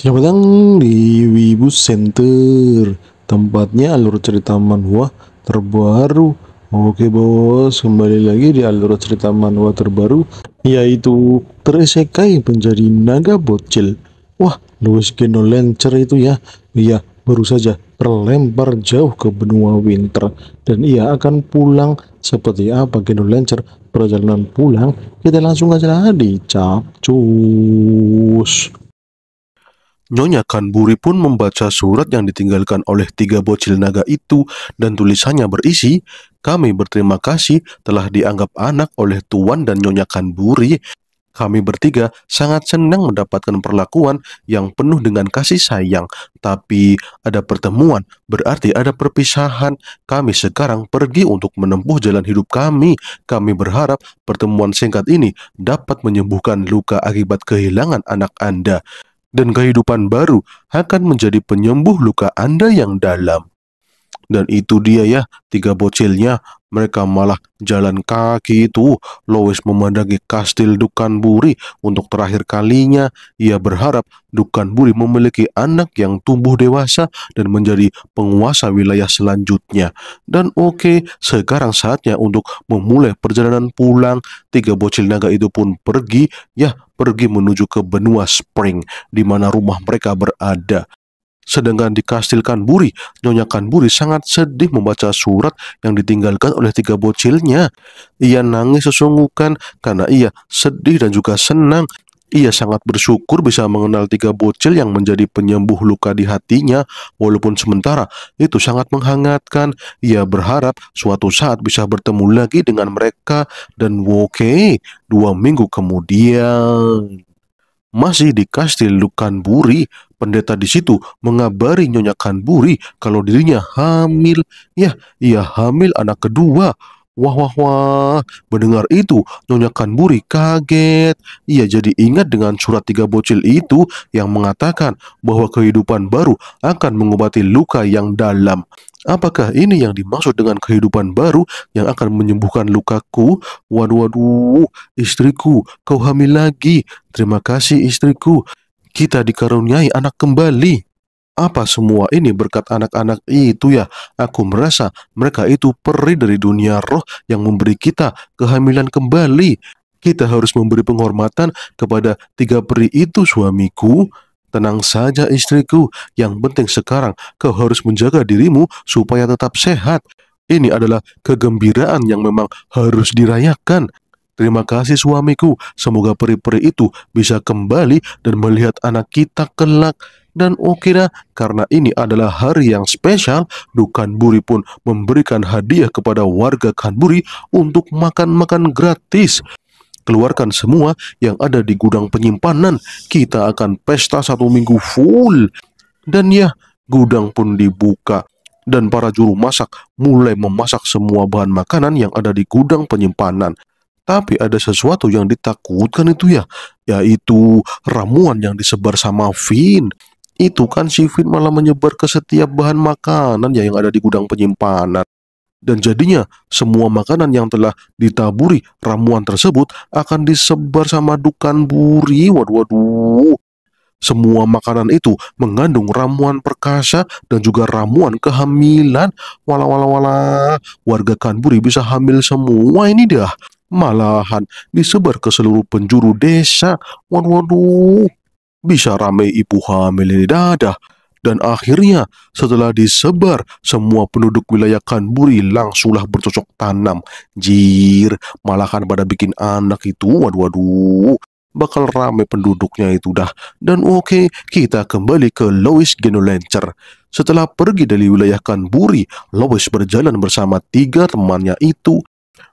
Selamat datang di Wibu Center Tempatnya alur cerita manhua terbaru Oke bos, kembali lagi di alur cerita manhua terbaru Yaitu Tresekai menjadi naga bocil Wah, Louis Geno Lancer itu ya Iya, baru saja terlempar jauh ke benua winter Dan ia akan pulang seperti apa Geno Lancer Perjalanan pulang, kita langsung aja di Capcus Nyonya Kanburi pun membaca surat yang ditinggalkan oleh tiga bocil naga itu dan tulisannya berisi, kami berterima kasih telah dianggap anak oleh Tuan dan Nyonya Kanburi. Kami bertiga sangat senang mendapatkan perlakuan yang penuh dengan kasih sayang. Tapi ada pertemuan, berarti ada perpisahan. Kami sekarang pergi untuk menempuh jalan hidup kami. Kami berharap pertemuan singkat ini dapat menyembuhkan luka akibat kehilangan anak Anda dan kehidupan baru akan menjadi penyembuh luka Anda yang dalam. Dan itu dia ya, tiga bocilnya mereka malah jalan kaki itu. Lois memandangi kastil Dukan Buri. Untuk terakhir kalinya, ia berharap Dukan Buri memiliki anak yang tumbuh dewasa dan menjadi penguasa wilayah selanjutnya. Dan oke, okay, sekarang saatnya untuk memulai perjalanan pulang. Tiga bocil naga itu pun pergi, ya pergi menuju ke benua Spring, di mana rumah mereka berada. Sedangkan di kastil Kanburi, Nyonya Kanburi sangat sedih membaca surat yang ditinggalkan oleh tiga bocilnya. Ia nangis sesungguhkan karena ia sedih dan juga senang. Ia sangat bersyukur bisa mengenal tiga bocil yang menjadi penyembuh luka di hatinya, walaupun sementara itu sangat menghangatkan. Ia berharap suatu saat bisa bertemu lagi dengan mereka dan Woke dua minggu kemudian masih di kastil Buri, pendeta di situ mengabari Nyonya Kanburi kalau dirinya hamil. Ya, ia hamil anak kedua. Wah wah wah, mendengar itu Nyonya Kanburi kaget. Ia jadi ingat dengan surat tiga bocil itu yang mengatakan bahwa kehidupan baru akan mengobati luka yang dalam. Apakah ini yang dimaksud dengan kehidupan baru yang akan menyembuhkan lukaku? Waduh, waduh, istriku, kau hamil lagi. Terima kasih istriku. Kita dikaruniai anak kembali. Apa semua ini berkat anak-anak itu ya? Aku merasa mereka itu peri dari dunia roh yang memberi kita kehamilan kembali. Kita harus memberi penghormatan kepada tiga peri itu suamiku, Tenang saja istriku, yang penting sekarang kau harus menjaga dirimu supaya tetap sehat. Ini adalah kegembiraan yang memang harus dirayakan. Terima kasih suamiku, semoga peri-peri itu bisa kembali dan melihat anak kita kelak. Dan Okira, karena ini adalah hari yang spesial, Dukanburi pun memberikan hadiah kepada warga Kanburi untuk makan-makan gratis. Keluarkan semua yang ada di gudang penyimpanan. Kita akan pesta satu minggu full. Dan ya, gudang pun dibuka. Dan para juru masak mulai memasak semua bahan makanan yang ada di gudang penyimpanan. Tapi ada sesuatu yang ditakutkan itu ya, yaitu ramuan yang disebar sama Vin. Itu kan si Vin malah menyebar ke setiap bahan makanan ya yang ada di gudang penyimpanan. Dan jadinya semua makanan yang telah ditaburi ramuan tersebut akan disebar sama dukan buri. Waduh, waduh. Semua makanan itu mengandung ramuan perkasa dan juga ramuan kehamilan. walau wala wala, warga Kanburi bisa hamil semua ini dah. Malahan disebar ke seluruh penjuru desa. Waduh, waduh. Bisa ramai ibu hamil ini dadah. Dan akhirnya setelah disebar, semua penduduk wilayah Kanburi langsunglah bercocok tanam. Jir, malahan pada bikin anak itu, waduh waduh. Bakal rame penduduknya itu dah. Dan oke, okay, kita kembali ke Lois Genolancer. Setelah pergi dari wilayah Kanburi, Lois berjalan bersama tiga temannya itu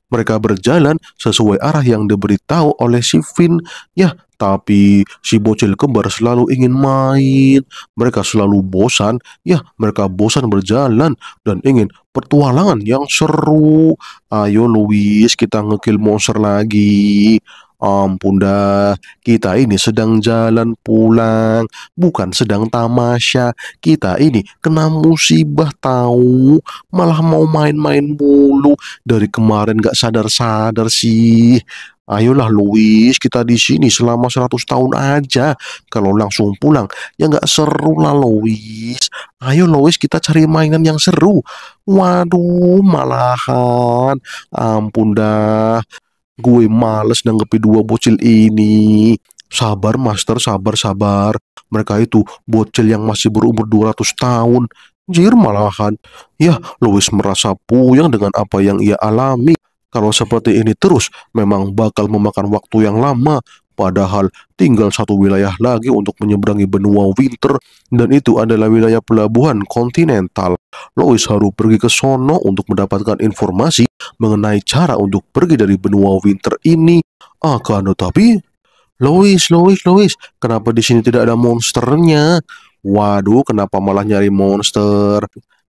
mereka berjalan sesuai arah yang diberitahu oleh si Finn. Ya, tapi si bocil kembar selalu ingin main. Mereka selalu bosan, ya mereka bosan berjalan dan ingin petualangan yang seru. Ayo Louis, kita ngekill monster lagi ampun dah kita ini sedang jalan pulang, bukan sedang tamasya. Kita ini kena musibah tahu, malah mau main-main mulu. Dari kemarin gak sadar-sadar sih. Ayolah Louis kita di sini selama 100 tahun aja. Kalau langsung pulang, ya nggak seru lah Louis Ayo Louis kita cari mainan yang seru. Waduh, malahan. Ampun dah. Gue males nanggepi dua bocil ini. Sabar master, sabar, sabar. Mereka itu bocil yang masih berumur 200 tahun. Jir malahan. Ya, Louis merasa puyeng dengan apa yang ia alami. Kalau seperti ini terus, memang bakal memakan waktu yang lama Padahal tinggal satu wilayah lagi untuk menyeberangi benua Winter dan itu adalah wilayah pelabuhan kontinental. Lois harus pergi ke sono untuk mendapatkan informasi mengenai cara untuk pergi dari benua Winter ini. Akan tetapi, Lois, Lois, Lois, kenapa di sini tidak ada monsternya? Waduh, kenapa malah nyari monster?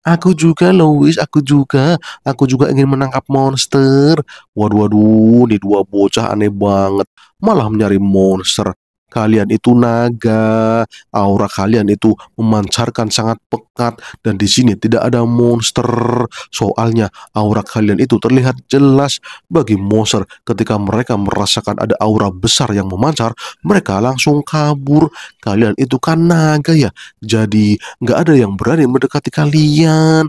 Aku juga Lois, aku juga, aku juga ingin menangkap monster. Waduh, waduh, ini dua bocah aneh banget malah mencari monster. Kalian itu naga, aura kalian itu memancarkan sangat pekat dan di sini tidak ada monster. Soalnya aura kalian itu terlihat jelas bagi monster ketika mereka merasakan ada aura besar yang memancar, mereka langsung kabur. Kalian itu kan naga ya, jadi nggak ada yang berani mendekati kalian.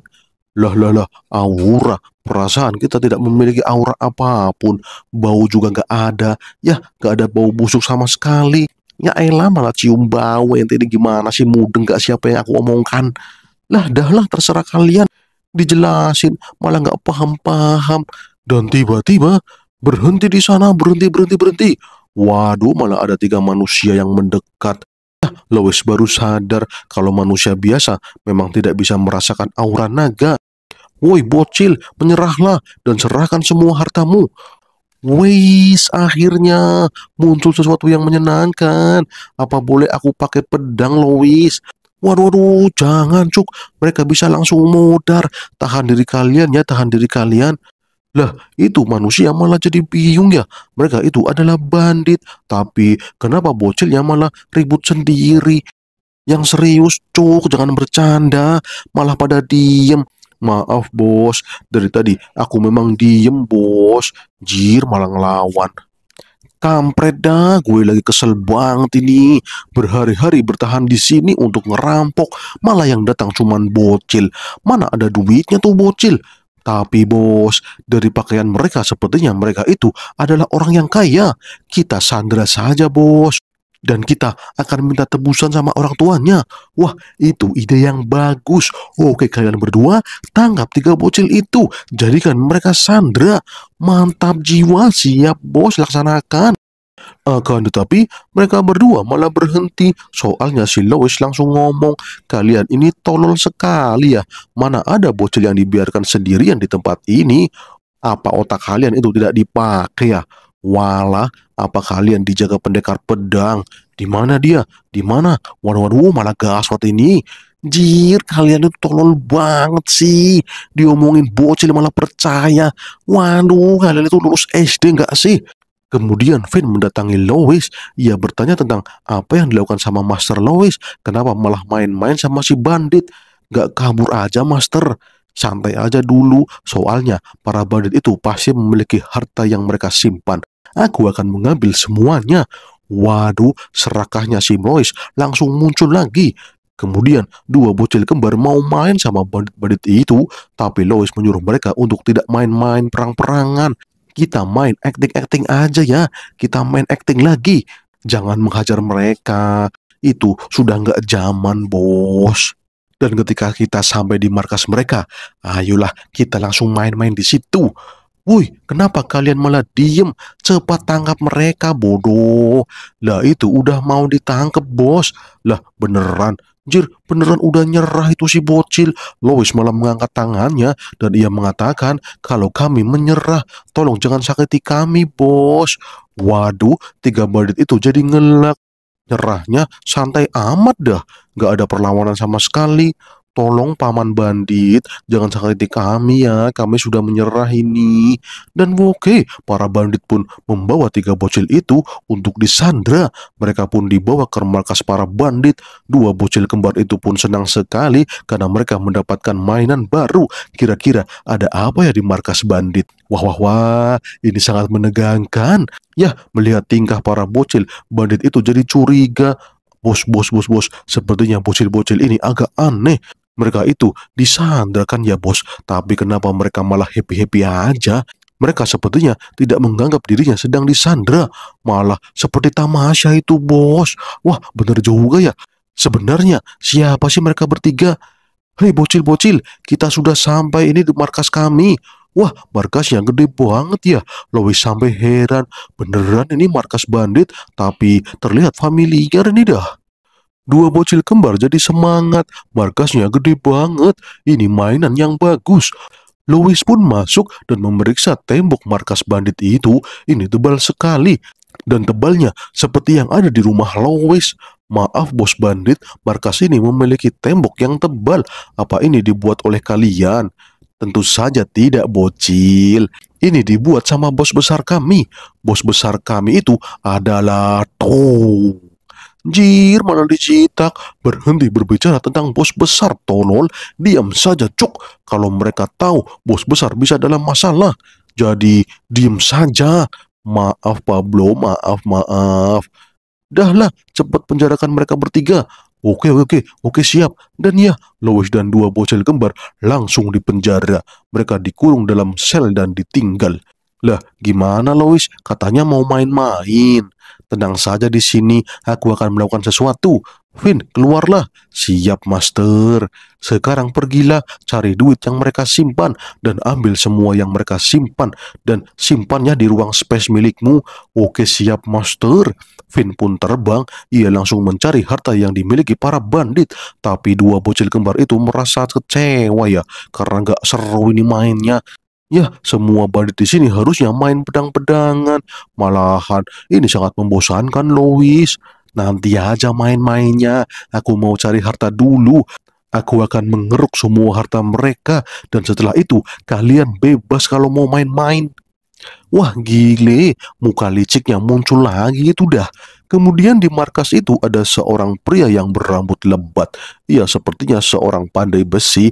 Lah lah lah, aura. Perasaan kita tidak memiliki aura apapun. Bau juga nggak ada. Ya, nggak ada bau busuk sama sekali. Ya elah malah cium bau ente ini gimana sih mudeng nggak siapa yang aku omongkan. Lah dah lah terserah kalian. Dijelasin malah nggak paham-paham. Dan tiba-tiba berhenti di sana, berhenti, berhenti, berhenti. Waduh, malah ada tiga manusia yang mendekat. Lois baru sadar kalau manusia biasa memang tidak bisa merasakan aura naga. Woi bocil, menyerahlah dan serahkan semua hartamu. Wis, akhirnya muncul sesuatu yang menyenangkan. Apa boleh aku pakai pedang, Lois? Waduh, waduh, jangan, Cuk. Mereka bisa langsung modar. Tahan diri kalian ya, tahan diri kalian. Lah, itu manusia malah jadi bingung ya. Mereka itu adalah bandit. Tapi kenapa Bocil yang malah ribut sendiri? Yang serius, Cuk, jangan bercanda. Malah pada diem. Maaf bos, dari tadi aku memang diem bos. Jir malah ngelawan. Kampret dah, gue lagi kesel banget ini. Berhari-hari bertahan di sini untuk ngerampok, malah yang datang cuman bocil. Mana ada duitnya tuh bocil? Tapi bos, dari pakaian mereka sepertinya mereka itu adalah orang yang kaya. Kita sandra saja bos dan kita akan minta tebusan sama orang tuanya. Wah, itu ide yang bagus. Oke, kalian berdua tangkap tiga bocil itu. Jadikan mereka Sandra, Mantap jiwa, siap bos laksanakan. Akan tetapi mereka berdua malah berhenti soalnya si Lois langsung ngomong kalian ini tolol sekali ya mana ada bocil yang dibiarkan sendirian di tempat ini apa otak kalian itu tidak dipakai ya Walah, apa kalian dijaga pendekar pedang? Di mana dia? Di mana? Waduh, waduh, oh, mana gaswat ini? Jir, kalian itu tolol banget sih. Diomongin bocil malah percaya. Waduh, kalian itu lulus SD nggak sih? Kemudian Finn mendatangi Lois. Ia bertanya tentang apa yang dilakukan sama Master Lois. Kenapa malah main-main sama si bandit? Gak kabur aja Master. Santai aja dulu. Soalnya para bandit itu pasti memiliki harta yang mereka simpan. Aku akan mengambil semuanya. Waduh, serakahnya si Mois langsung muncul lagi. Kemudian, dua bocil kembar mau main sama bandit-bandit itu, tapi Lois menyuruh mereka untuk tidak main-main perang-perangan. Kita main acting-acting aja ya, kita main acting lagi. Jangan menghajar mereka, itu sudah nggak zaman bos. Dan ketika kita sampai di markas mereka, ayolah kita langsung main-main di situ. Wuih, kenapa kalian malah diem? Cepat tangkap mereka, bodoh. Lah itu udah mau ditangkep, bos. Lah beneran, Jir, beneran udah nyerah itu si bocil. Lois malah mengangkat tangannya dan ia mengatakan, kalau kami menyerah, tolong jangan sakiti kami, bos. Waduh, tiga badit itu jadi ngelak. Nyerahnya santai amat dah, gak ada perlawanan sama sekali. Tolong paman bandit, jangan sakiti kami ya, kami sudah menyerah ini. Dan oke, okay, para bandit pun membawa tiga bocil itu untuk disandra. Mereka pun dibawa ke markas para bandit. Dua bocil kembar itu pun senang sekali karena mereka mendapatkan mainan baru. Kira-kira ada apa ya di markas bandit? Wah wah wah, ini sangat menegangkan. Ya, melihat tingkah para bocil, bandit itu jadi curiga. Bos, bos, bos, bos, sepertinya bocil-bocil ini agak aneh. Mereka itu kan ya bos, tapi kenapa mereka malah happy-happy aja? Mereka sepertinya tidak menganggap dirinya sedang disandra, malah seperti tamasya itu bos. Wah bener juga ya, sebenarnya siapa sih mereka bertiga? Hei bocil-bocil, kita sudah sampai ini di markas kami. Wah, markas yang gede banget ya. Lois sampai heran, beneran ini markas bandit, tapi terlihat familiar ini dah. Dua bocil kembar jadi semangat, markasnya gede banget, ini mainan yang bagus. Louis pun masuk dan memeriksa tembok markas bandit itu, ini tebal sekali. Dan tebalnya seperti yang ada di rumah Louis. Maaf bos bandit, markas ini memiliki tembok yang tebal. Apa ini dibuat oleh kalian? Tentu saja tidak bocil. Ini dibuat sama bos besar kami. Bos besar kami itu adalah Tuh. Anjir, mana dicitak. Berhenti berbicara tentang bos besar, tolol. Diam saja, cuk. Kalau mereka tahu bos besar bisa dalam masalah. Jadi, diam saja. Maaf, Pablo. Maaf, maaf. Dahlah, cepat penjarakan mereka bertiga. Oke, oke, oke, siap. Dan ya, Lois dan dua bocil kembar langsung dipenjara. Mereka dikurung dalam sel dan ditinggal. Lah, gimana Lois? Katanya mau main-main. Tenang saja di sini, aku akan melakukan sesuatu. Vin, keluarlah. Siap, Master. Sekarang pergilah, cari duit yang mereka simpan, dan ambil semua yang mereka simpan, dan simpannya di ruang space milikmu. Oke, siap, Master. Vin pun terbang, ia langsung mencari harta yang dimiliki para bandit. Tapi dua bocil kembar itu merasa kecewa ya, karena gak seru ini mainnya. Ya, semua badut di sini harusnya main pedang-pedangan. Malahan, ini sangat membosankan, Lois. Nanti aja main-mainnya. Aku mau cari harta dulu. Aku akan mengeruk semua harta mereka. Dan setelah itu, kalian bebas kalau mau main-main. Wah gile, muka liciknya muncul lagi itu dah. Kemudian di markas itu ada seorang pria yang berambut lebat. Ia sepertinya seorang pandai besi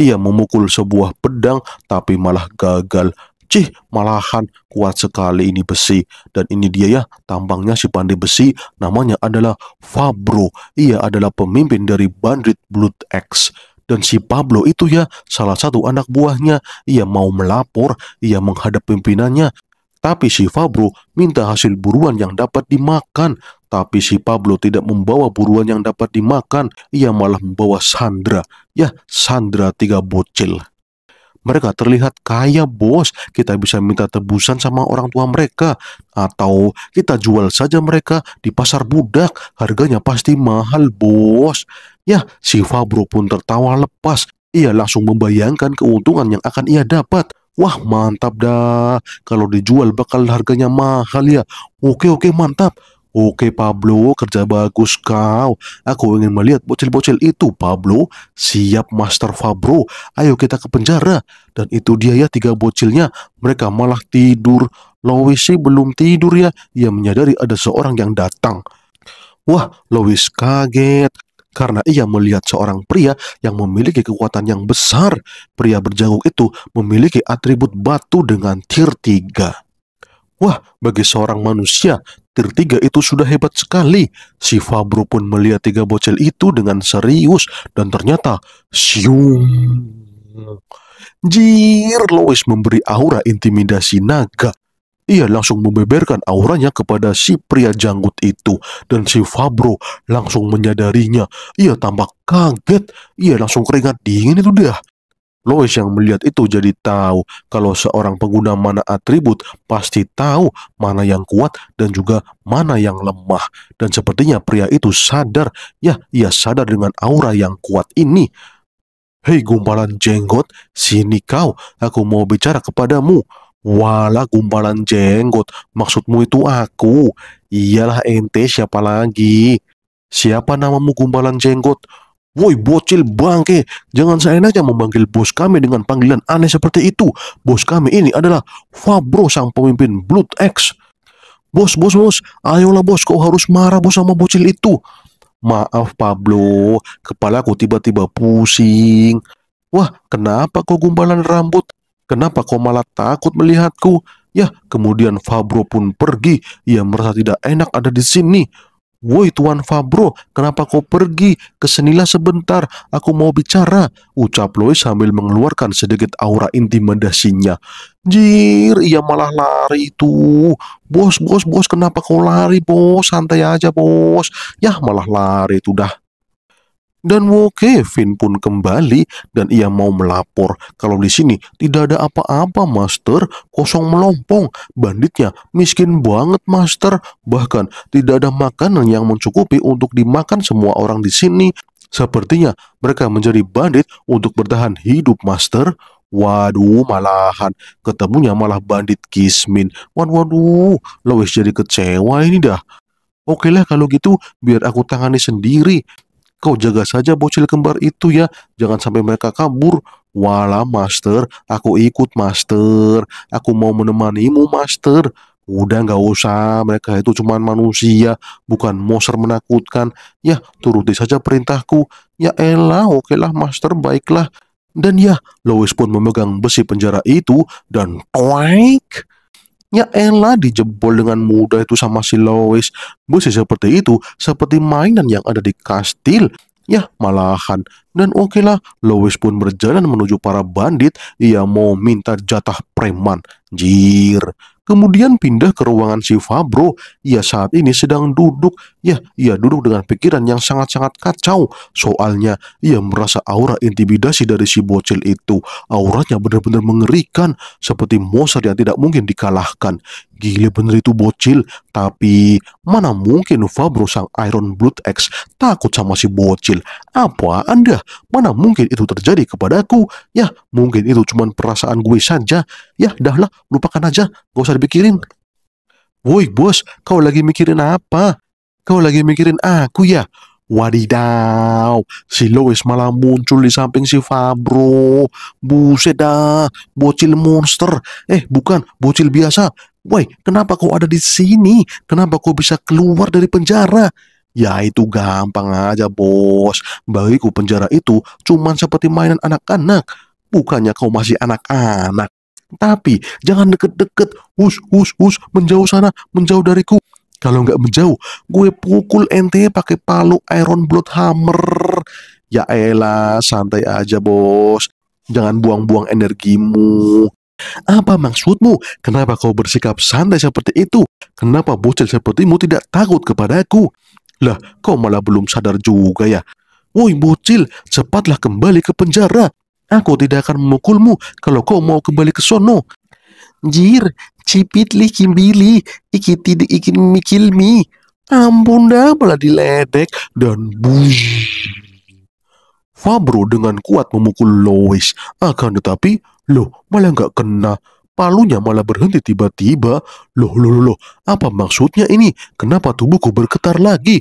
ia memukul sebuah pedang tapi malah gagal. Cih, malahan kuat sekali ini besi. Dan ini dia ya, tampangnya si pandai besi, namanya adalah Fabro. Ia adalah pemimpin dari Bandit Blood X dan si Pablo itu ya salah satu anak buahnya. Ia mau melapor, ia menghadap pimpinannya. Tapi si Fabro minta hasil buruan yang dapat dimakan tapi si Pablo tidak membawa buruan yang dapat dimakan, ia malah membawa Sandra. Ya, Sandra tiga bocil. Mereka terlihat kaya bos, kita bisa minta tebusan sama orang tua mereka. Atau kita jual saja mereka di pasar budak, harganya pasti mahal bos. Ya, si Fabro pun tertawa lepas. Ia langsung membayangkan keuntungan yang akan ia dapat. Wah mantap dah, kalau dijual bakal harganya mahal ya. Oke oke mantap, Oke Pablo, kerja bagus kau. Aku ingin melihat bocil-bocil itu, Pablo. Siap Master Fabro, ayo kita ke penjara. Dan itu dia ya tiga bocilnya, mereka malah tidur. Loisi belum tidur ya, ia menyadari ada seorang yang datang. Wah, Lois kaget karena ia melihat seorang pria yang memiliki kekuatan yang besar. Pria berjanggut itu memiliki atribut batu dengan tier 3. Wah, bagi seorang manusia, Tir tiga itu sudah hebat sekali. Si Fabro pun melihat tiga bocil itu dengan serius dan ternyata siung. Jir, Lois memberi aura intimidasi naga. Ia langsung membeberkan auranya kepada si pria janggut itu dan si Fabro langsung menyadarinya. Ia tampak kaget. Ia langsung keringat dingin itu dia. Lois yang melihat itu jadi tahu kalau seorang pengguna mana atribut pasti tahu mana yang kuat dan juga mana yang lemah. Dan sepertinya pria itu sadar, ya ia sadar dengan aura yang kuat ini. Hei gumpalan jenggot, sini kau, aku mau bicara kepadamu. Wala gumpalan jenggot, maksudmu itu aku. Iyalah ente siapa lagi? Siapa namamu gumpalan jenggot? Woi bocil bangke, jangan seenaknya memanggil bos kami dengan panggilan aneh seperti itu. Bos kami ini adalah Fabro sang pemimpin Blood X. Bos, bos, bos, ayolah bos, kau harus marah bos sama bocil itu. Maaf Pablo, kepalaku tiba-tiba pusing. Wah, kenapa kau gumpalan rambut? Kenapa kau malah takut melihatku? Ya, kemudian Fabro pun pergi. Ia merasa tidak enak ada di sini. Woi Tuan Fabro, kenapa kau pergi? Kesenilah sebentar, aku mau bicara. Ucap Lois sambil mengeluarkan sedikit aura intimidasinya. Jir, ia malah lari itu. Bos, bos, bos, kenapa kau lari bos? Santai aja bos. Yah malah lari itu dah. Dan Wo Kevin pun kembali dan ia mau melapor. Kalau di sini tidak ada apa-apa, Master. Kosong melompong. Banditnya miskin banget, Master. Bahkan tidak ada makanan yang mencukupi untuk dimakan semua orang di sini. Sepertinya mereka menjadi bandit untuk bertahan hidup, Master. Waduh, malahan ketemunya malah bandit Kismin. Waduh, Lois jadi kecewa ini dah. Oke lah kalau gitu, biar aku tangani sendiri. Kau jaga saja bocil kembar itu ya, jangan sampai mereka kabur. Wala master, aku ikut master, aku mau menemanimu master. Udah nggak usah, mereka itu cuma manusia, bukan monster menakutkan. Ya, turuti saja perintahku. Ya elah, lah, master, baiklah. Dan ya, Lois pun memegang besi penjara itu dan toik. Ya Ella dijebol dengan mudah itu sama si Lois. Busi seperti itu, seperti mainan yang ada di kastil. Ya malahan. Dan oke lah, Lois pun berjalan menuju para bandit. Ia mau minta jatah preman. Jir kemudian pindah ke ruangan si Fabro. Ia saat ini sedang duduk, ya, ia duduk dengan pikiran yang sangat-sangat kacau. Soalnya, ia merasa aura intimidasi dari si bocil itu. Auranya benar-benar mengerikan, seperti monster yang tidak mungkin dikalahkan. Gila bener itu bocil, tapi mana mungkin Fabro sang Iron Blood X takut sama si bocil? Apa anda? Mana mungkin itu terjadi kepadaku? Ya, mungkin itu cuma perasaan gue saja. Ya, dahlah, lupakan aja, gak usah dipikirin. Woi bos, kau lagi mikirin apa? Kau lagi mikirin aku ya? Wadidaw, si Lois malah muncul di samping si Fabro. Buset dah, bocil monster. Eh, bukan, bocil biasa. Woi, kenapa kau ada di sini? Kenapa kau bisa keluar dari penjara? Ya itu gampang aja bos. Bagiku penjara itu cuman seperti mainan anak-anak. Bukannya kau masih anak-anak. Tapi jangan deket-deket, hus, hus, hus, menjauh sana, menjauh dariku. Kalau nggak menjauh, gue pukul ente pakai palu iron blood hammer. Ya elah, santai aja bos. Jangan buang-buang energimu. Apa maksudmu? Kenapa kau bersikap santai seperti itu? Kenapa bocil sepertimu tidak takut kepadaku? Lah, kau malah belum sadar juga ya. Woi bocil, cepatlah kembali ke penjara. Aku tidak akan memukulmu kalau kau mau kembali ke sono. Jir, cipit cipitli kimbili, tidak ikin mikilmi. Ampun dah, malah diledek dan buj. Fabro dengan kuat memukul Lois. Akan tetapi, Loh, malah nggak kena. Palunya malah berhenti tiba-tiba. Loh, loh, loh, apa maksudnya ini? Kenapa tubuhku bergetar lagi?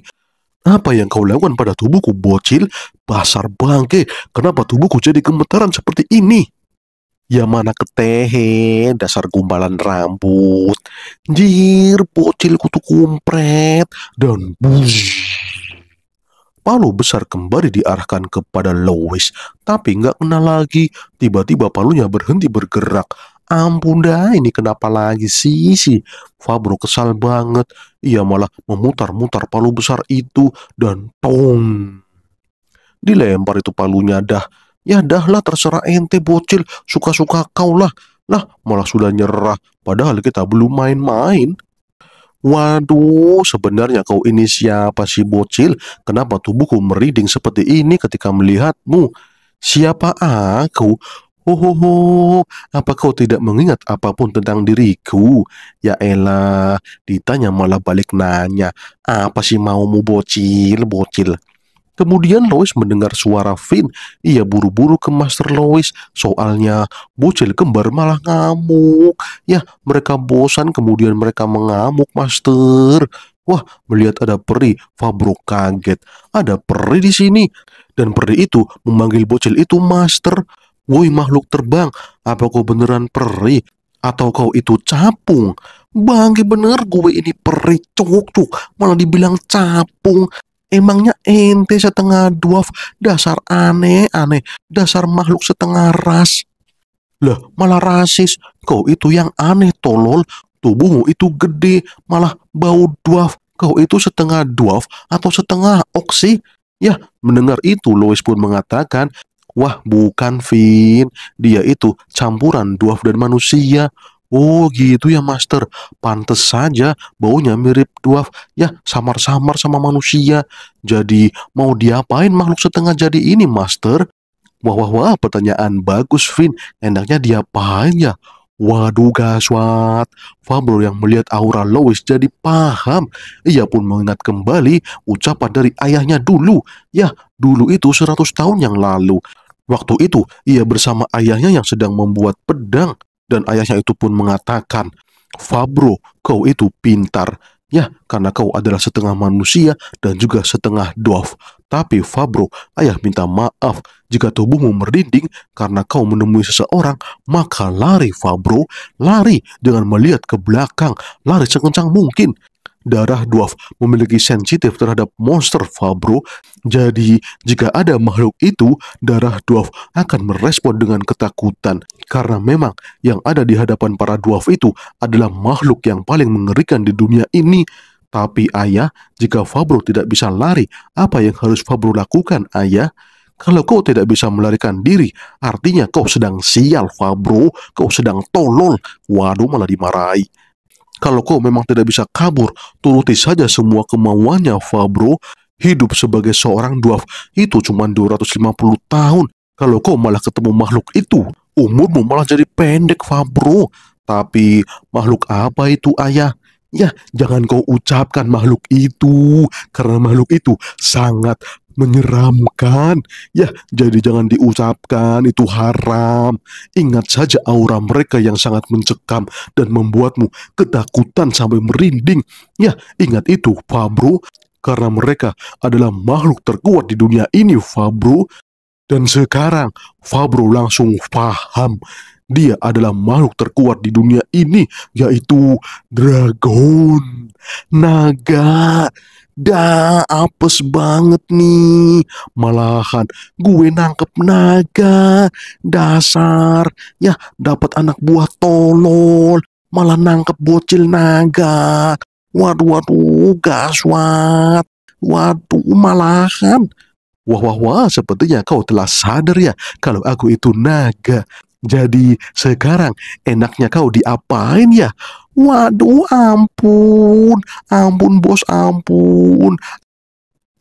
Apa yang kau lakukan pada tubuhku, bocil? Pasar bangke, kenapa tubuhku jadi gemetaran seperti ini? Ya mana ketehe, dasar gumpalan rambut. Jir, bocil kutu kumpret. Dan buzz palu besar kembali diarahkan kepada Lois, tapi nggak kena lagi. Tiba-tiba palunya berhenti bergerak. Ampun dah, ini kenapa lagi sih si? Fabro kesal banget. Ia malah memutar-mutar palu besar itu dan tong. Dilempar itu palunya dah. Ya dahlah terserah ente bocil, suka-suka kau lah. Lah malah sudah nyerah, padahal kita belum main-main. Waduh, sebenarnya kau ini siapa sih bocil? Kenapa tubuhku merinding seperti ini ketika melihatmu? Siapa aku? Hohoho, apa kau tidak mengingat apapun tentang diriku? Ya elah, ditanya malah balik nanya. Apa sih maumu bocil, bocil? Kemudian Lois mendengar suara Finn. Ia buru-buru ke Master Lois, soalnya bocil kembar malah ngamuk. Ya, mereka bosan kemudian mereka mengamuk, Master. Wah, melihat ada peri, Fabro kaget. Ada peri di sini. Dan peri itu memanggil bocil itu Master. Woi makhluk terbang, apa kau beneran peri? Atau kau itu capung? Bangki bener gue ini peri cuk cuk, malah dibilang capung. Emangnya ente setengah dwarf, dasar aneh, aneh, dasar makhluk setengah ras. Lah, malah rasis. Kau itu yang aneh, tolol. Tubuhmu itu gede, malah bau dwarf. Kau itu setengah dwarf atau setengah oksi? Ya, mendengar itu Lois pun mengatakan, Wah, bukan, Vin. Dia itu campuran dwarf dan manusia. Oh gitu ya master, pantes saja baunya mirip dwarf, ya samar-samar sama manusia. Jadi mau diapain makhluk setengah jadi ini master? Wah wah wah pertanyaan bagus Vin, enaknya diapain ya? Waduh gaswat, Fabro yang melihat aura Lois jadi paham. Ia pun mengingat kembali ucapan dari ayahnya dulu. Ya, dulu itu 100 tahun yang lalu. Waktu itu, ia bersama ayahnya yang sedang membuat pedang. Dan ayahnya itu pun mengatakan, Fabro, kau itu pintar. Ya, karena kau adalah setengah manusia dan juga setengah dwarf. Tapi Fabro, ayah minta maaf jika tubuhmu merinding karena kau menemui seseorang, maka lari Fabro, lari dengan melihat ke belakang, lari sekencang mungkin. Darah dwarf memiliki sensitif terhadap monster Fabro, jadi jika ada makhluk itu, darah dwarf akan merespon dengan ketakutan. Karena memang yang ada di hadapan para dwarf itu adalah makhluk yang paling mengerikan di dunia ini. Tapi ayah, jika Fabro tidak bisa lari, apa yang harus Fabro lakukan ayah? Kalau kau tidak bisa melarikan diri, artinya kau sedang sial, Fabro. Kau sedang tolol. Waduh, malah dimarahi. Kalau kau memang tidak bisa kabur, turuti saja semua kemauannya, Fabro. Hidup sebagai seorang dwarf itu cuma 250 tahun. Kalau kau malah ketemu makhluk itu, umurmu malah jadi pendek, Fabro. Tapi makhluk apa itu, ayah? Ya, jangan kau ucapkan makhluk itu, karena makhluk itu sangat menyeramkan. Ya, jadi jangan diucapkan, itu haram. Ingat saja aura mereka yang sangat mencekam dan membuatmu ketakutan sampai merinding. Ya, ingat itu, Fabro, karena mereka adalah makhluk terkuat di dunia ini, Fabro. Dan sekarang Fabro langsung paham dia adalah makhluk terkuat di dunia ini, yaitu dragon, naga. Dah apes banget nih Malahan gue nangkep naga Dasar Ya dapat anak buah tolol Malah nangkep bocil naga Waduh waduh gaswat Waduh malahan Wah wah wah sepertinya kau telah sadar ya Kalau aku itu naga jadi sekarang enaknya kau diapain ya? Waduh ampun, ampun bos ampun.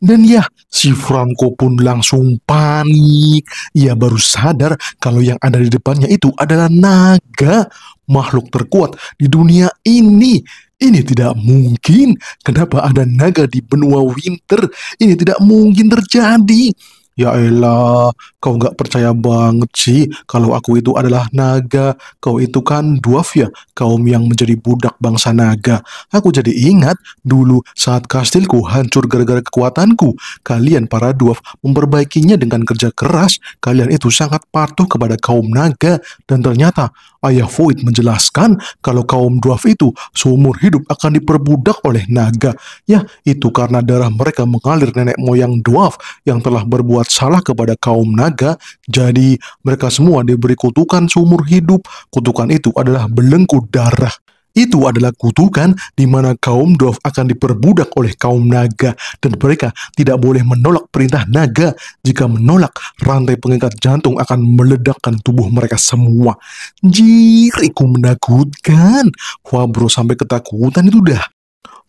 Dan ya, si Franco pun langsung panik. Ia baru sadar kalau yang ada di depannya itu adalah naga, makhluk terkuat di dunia ini. Ini tidak mungkin. Kenapa ada naga di benua winter? Ini tidak mungkin terjadi. Ya elah, kau nggak percaya banget sih kalau aku itu adalah naga. Kau itu kan dwarf ya, kaum yang menjadi budak bangsa naga. Aku jadi ingat dulu saat kastilku hancur gara-gara kekuatanku. Kalian para dwarf memperbaikinya dengan kerja keras. Kalian itu sangat patuh kepada kaum naga. Dan ternyata Ayah Void menjelaskan kalau kaum dwarf itu seumur hidup akan diperbudak oleh naga. Ya, itu karena darah mereka mengalir nenek moyang dwarf yang telah berbuat salah kepada kaum naga. Jadi, mereka semua diberi kutukan seumur hidup. Kutukan itu adalah belenggu darah. Itu adalah kutukan di mana kaum Dwarf akan diperbudak oleh kaum naga dan mereka tidak boleh menolak perintah naga. Jika menolak, rantai pengikat jantung akan meledakkan tubuh mereka semua. Jiriku menakutkan. Wah bro sampai ketakutan itu dah.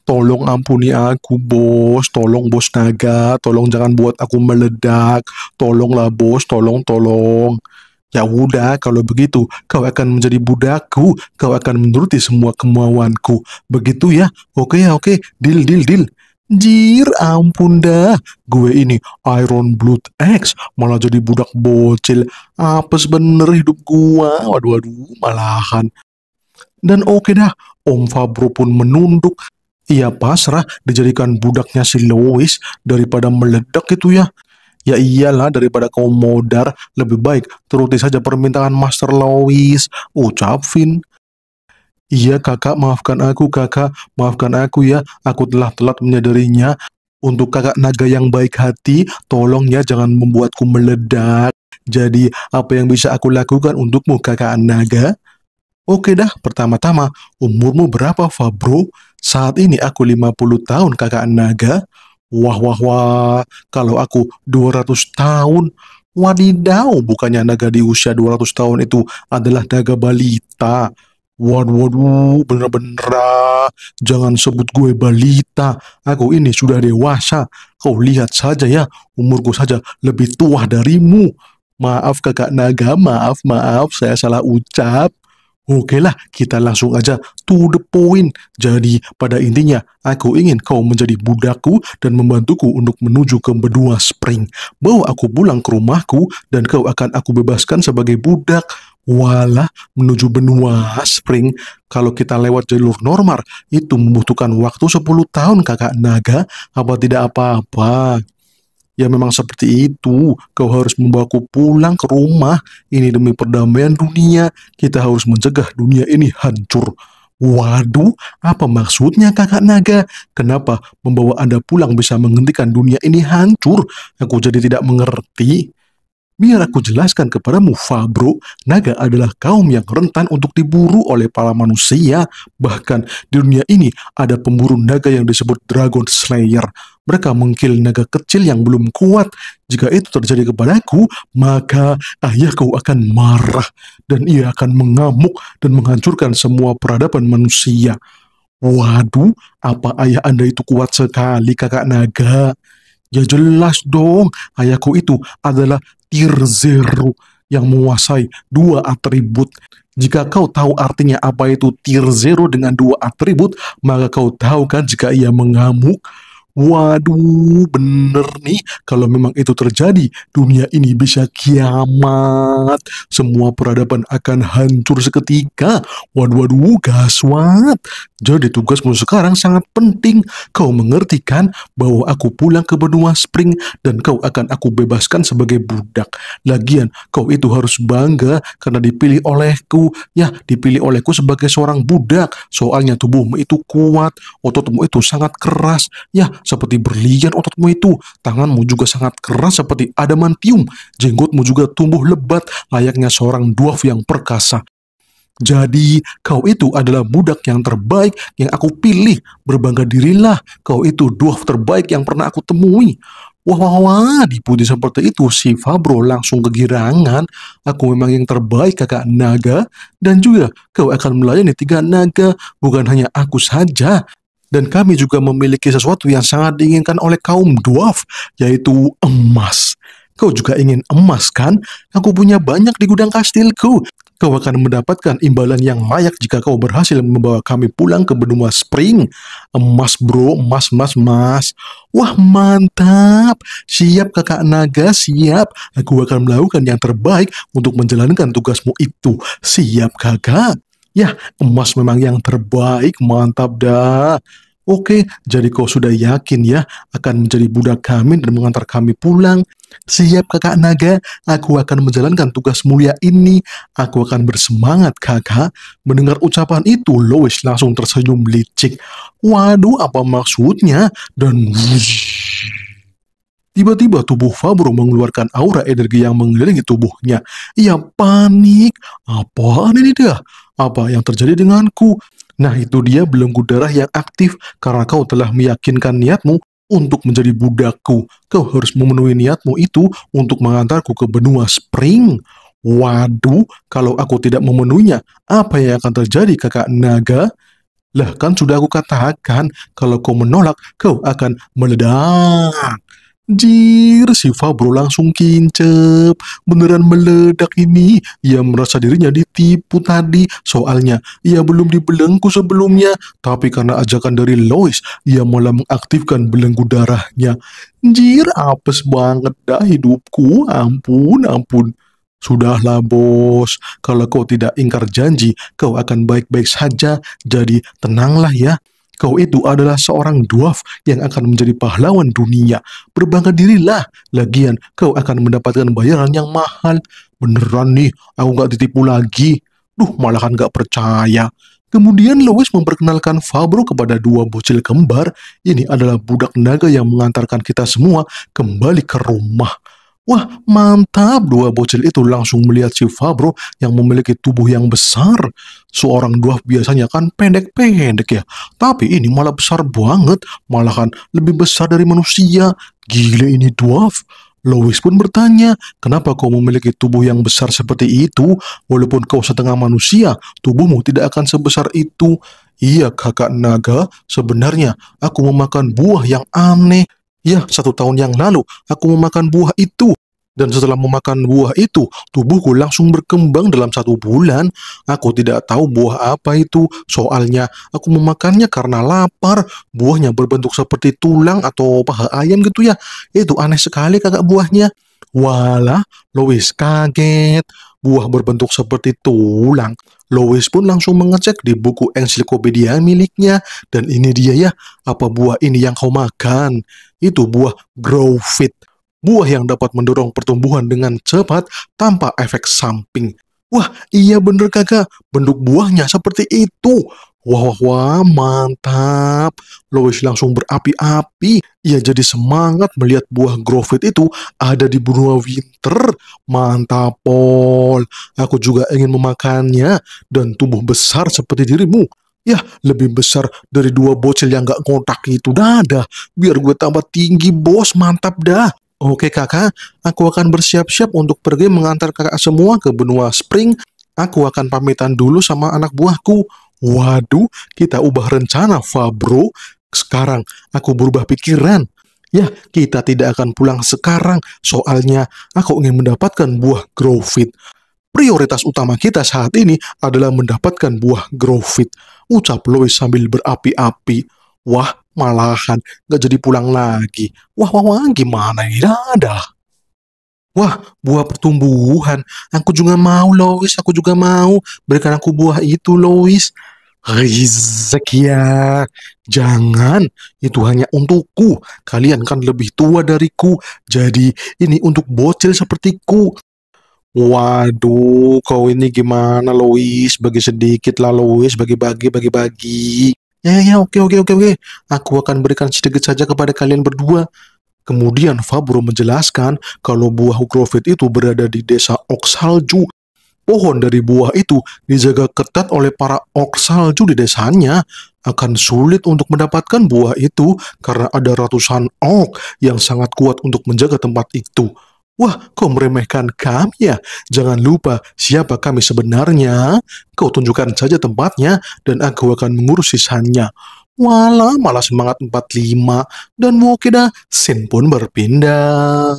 Tolong ampuni aku bos, tolong bos naga, tolong jangan buat aku meledak, tolonglah bos, tolong tolong. Ya udah, kalau begitu, kau akan menjadi budakku, kau akan menuruti semua kemauanku. Begitu ya? Oke ya, oke. Deal, deal, deal. Jir, ampun dah. Gue ini Iron Blood X, malah jadi budak bocil. Apes bener hidup gue Waduh, waduh, malahan. Dan oke dah, Om Fabro pun menunduk. Ia pasrah dijadikan budaknya si Lois daripada meledak itu ya. Ya iyalah daripada kau modar, lebih baik turuti saja permintaan Master Lois, ucap Vin. Iya kakak, maafkan aku kakak, maafkan aku ya, aku telah telat menyadarinya. Untuk kakak naga yang baik hati, tolong ya jangan membuatku meledak. Jadi apa yang bisa aku lakukan untukmu kakak naga? Oke dah, pertama-tama, umurmu berapa Fabro? Saat ini aku 50 tahun kakak naga. Wah, wah, wah, kalau aku 200 tahun, wadidau, bukannya naga di usia 200 tahun itu adalah naga balita. Waduh, waduh, bener-bener, ah. jangan sebut gue balita, aku ini sudah dewasa, kau lihat saja ya, umurku saja lebih tua darimu. Maaf kakak naga, maaf, maaf, saya salah ucap. Oke lah, kita langsung aja to the point. Jadi, pada intinya, aku ingin kau menjadi budakku dan membantuku untuk menuju ke Bedua Spring. Bawa aku pulang ke rumahku dan kau akan aku bebaskan sebagai budak. Walah, menuju benua Spring, kalau kita lewat jalur normal, itu membutuhkan waktu 10 tahun kakak naga, apa tidak apa-apa. Ya memang seperti itu, kau harus membawaku pulang ke rumah. Ini demi perdamaian dunia, kita harus mencegah dunia ini hancur. Waduh, apa maksudnya kakak naga? Kenapa membawa Anda pulang bisa menghentikan dunia ini hancur? Aku jadi tidak mengerti. Biar aku jelaskan kepadamu, Fabro, naga adalah kaum yang rentan untuk diburu oleh para manusia. Bahkan di dunia ini ada pemburu naga yang disebut Dragon Slayer. Mereka mengkil naga kecil yang belum kuat. Jika itu terjadi kepadaku, maka ayahku akan marah dan ia akan mengamuk dan menghancurkan semua peradaban manusia. Waduh, apa ayah Anda itu kuat sekali, kakak naga? Ya jelas dong, ayahku itu adalah tier zero yang menguasai dua atribut. Jika kau tahu artinya apa itu tier zero dengan dua atribut, maka kau tahu kan jika ia mengamuk, Waduh, bener nih. Kalau memang itu terjadi, dunia ini bisa kiamat. Semua peradaban akan hancur seketika. Waduh, waduh, gaswat. Jadi tugasmu sekarang sangat penting. Kau mengerti kan bahwa aku pulang ke benua Spring dan kau akan aku bebaskan sebagai budak. Lagian, kau itu harus bangga karena dipilih olehku. Ya, dipilih olehku sebagai seorang budak. Soalnya tubuhmu itu kuat, ototmu itu sangat keras. Ya, seperti berlian ototmu itu. Tanganmu juga sangat keras seperti adamantium. Jenggotmu juga tumbuh lebat layaknya seorang dwarf yang perkasa. Jadi, kau itu adalah budak yang terbaik yang aku pilih. Berbangga dirilah, kau itu dwarf terbaik yang pernah aku temui. Wah, wah, wah, dipuji seperti itu, si Fabro langsung kegirangan. Aku memang yang terbaik kakak naga, dan juga kau akan melayani tiga naga, bukan hanya aku saja. Dan kami juga memiliki sesuatu yang sangat diinginkan oleh kaum dwarf, yaitu emas. Kau juga ingin emas kan? Aku punya banyak di gudang kastilku. Kau akan mendapatkan imbalan yang layak jika kau berhasil membawa kami pulang ke benua Spring. Emas bro, emas, emas, emas. Wah mantap. Siap kakak naga, siap. Aku akan melakukan yang terbaik untuk menjalankan tugasmu itu. Siap kakak. Ya, emas memang yang terbaik, mantap dah. Oke, jadi kau sudah yakin ya akan menjadi budak kami dan mengantar kami pulang? Siap kakak naga, aku akan menjalankan tugas mulia ini. Aku akan bersemangat kakak. Mendengar ucapan itu, Lois langsung tersenyum licik. Waduh, apa maksudnya? Dan Tiba-tiba tubuh Fabro mengeluarkan aura energi yang mengelilingi tubuhnya. Ia panik. Apaan ini dia? Apa yang terjadi denganku? Nah itu dia belenggu darah yang aktif karena kau telah meyakinkan niatmu untuk menjadi budakku. Kau harus memenuhi niatmu itu untuk mengantarku ke benua Spring. Waduh, kalau aku tidak memenuhinya, apa yang akan terjadi kakak naga? Lah kan sudah aku katakan, kalau kau menolak, kau akan meledak. Jir, si Fabro langsung kincep. Beneran meledak ini. Ia merasa dirinya ditipu tadi. Soalnya, ia belum dibelenggu sebelumnya. Tapi karena ajakan dari Lois, ia malah mengaktifkan belenggu darahnya. Jir, apes banget dah hidupku. Ampun, ampun. Sudahlah bos, kalau kau tidak ingkar janji, kau akan baik-baik saja, jadi tenanglah ya. Kau itu adalah seorang dwarf yang akan menjadi pahlawan dunia. Berbangga dirilah. Lagian, kau akan mendapatkan bayaran yang mahal. Beneran nih, aku gak ditipu lagi. Duh, malahan gak percaya. Kemudian Louis memperkenalkan Fabro kepada dua bocil kembar. Ini adalah budak naga yang mengantarkan kita semua kembali ke rumah. Wah, mantap dua bocil itu langsung melihat si Fabro yang memiliki tubuh yang besar. Seorang dwarf biasanya kan pendek-pendek ya, tapi ini malah besar banget, malahan lebih besar dari manusia. Gila ini dwarf. Lois pun bertanya, kenapa kau memiliki tubuh yang besar seperti itu? Walaupun kau setengah manusia, tubuhmu tidak akan sebesar itu. Iya kakak naga, sebenarnya aku memakan buah yang aneh Ya, satu tahun yang lalu aku memakan buah itu. Dan setelah memakan buah itu, tubuhku langsung berkembang dalam satu bulan. Aku tidak tahu buah apa itu, soalnya aku memakannya karena lapar. Buahnya berbentuk seperti tulang atau paha ayam gitu ya. Itu aneh sekali kakak buahnya. Walah, Lois kaget. Buah berbentuk seperti tulang. Lois pun langsung mengecek di buku ensiklopedia miliknya. Dan ini dia ya, apa buah ini yang kau makan? itu buah grow fit. Buah yang dapat mendorong pertumbuhan dengan cepat tanpa efek samping. Wah, iya bener kakak, bentuk buahnya seperti itu. Wah, wah, wah, mantap. Lois langsung berapi-api. Ia jadi semangat melihat buah fit itu ada di benua winter. Mantap, Paul. Aku juga ingin memakannya dan tumbuh besar seperti dirimu. Ya, lebih besar dari dua bocil yang gak ngotak itu dah dah. Biar gue tambah tinggi bos, mantap dah. Oke kakak, aku akan bersiap-siap untuk pergi mengantar kakak semua ke benua Spring. Aku akan pamitan dulu sama anak buahku. Waduh, kita ubah rencana, Fabro. Sekarang aku berubah pikiran. Ya, kita tidak akan pulang sekarang. Soalnya aku ingin mendapatkan buah Growfit. Prioritas utama kita saat ini adalah mendapatkan buah growfit, ucap Lois sambil berapi-api. Wah, malahan gak jadi pulang lagi. Wah, wah, wah, gimana ini ada? Wah, buah pertumbuhan. Aku juga mau, Lois. Aku juga mau. Berikan aku buah itu, Lois. Rizek ya. Jangan, itu hanya untukku. Kalian kan lebih tua dariku. Jadi, ini untuk bocil sepertiku. Waduh, kau ini gimana Louis? Bagi sedikit lah Louis. bagi-bagi, bagi-bagi. Ya, ya, oke, oke, oke, oke. Aku akan berikan sedikit saja kepada kalian berdua. Kemudian Fabro menjelaskan kalau buah Hukrofit itu berada di desa Oksalju. Pohon dari buah itu dijaga ketat oleh para Oksalju di desanya. Akan sulit untuk mendapatkan buah itu karena ada ratusan Ok yang sangat kuat untuk menjaga tempat itu. Wah, kau meremehkan kami ya? Jangan lupa siapa kami sebenarnya. Kau tunjukkan saja tempatnya dan aku akan mengurus sisanya. Walah, malah semangat 45 dan Wokida Sin pun berpindah.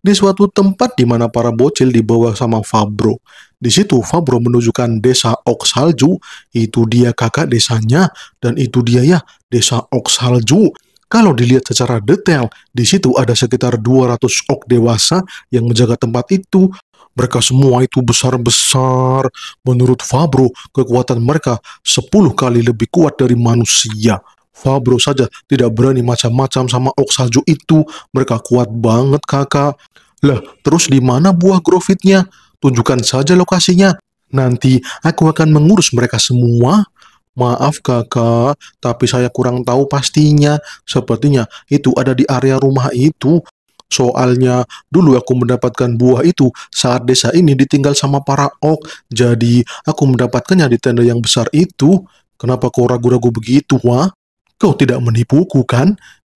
Di suatu tempat di mana para bocil dibawa sama Fabro. Di situ Fabro menunjukkan desa Oksalju, itu dia kakak desanya dan itu dia ya desa Oksalju kalau dilihat secara detail, di situ ada sekitar 200 ok dewasa yang menjaga tempat itu. Mereka semua itu besar-besar. Menurut Fabro, kekuatan mereka 10 kali lebih kuat dari manusia. Fabro saja tidak berani macam-macam sama ok salju itu. Mereka kuat banget kakak. Lah, terus di mana buah grofitnya? Tunjukkan saja lokasinya. Nanti aku akan mengurus mereka semua Maaf kakak, tapi saya kurang tahu pastinya. Sepertinya itu ada di area rumah itu. Soalnya dulu aku mendapatkan buah itu saat desa ini ditinggal sama para ok. Jadi aku mendapatkannya di tenda yang besar itu. Kenapa kau ragu-ragu begitu, wah? Kau tidak menipuku kan?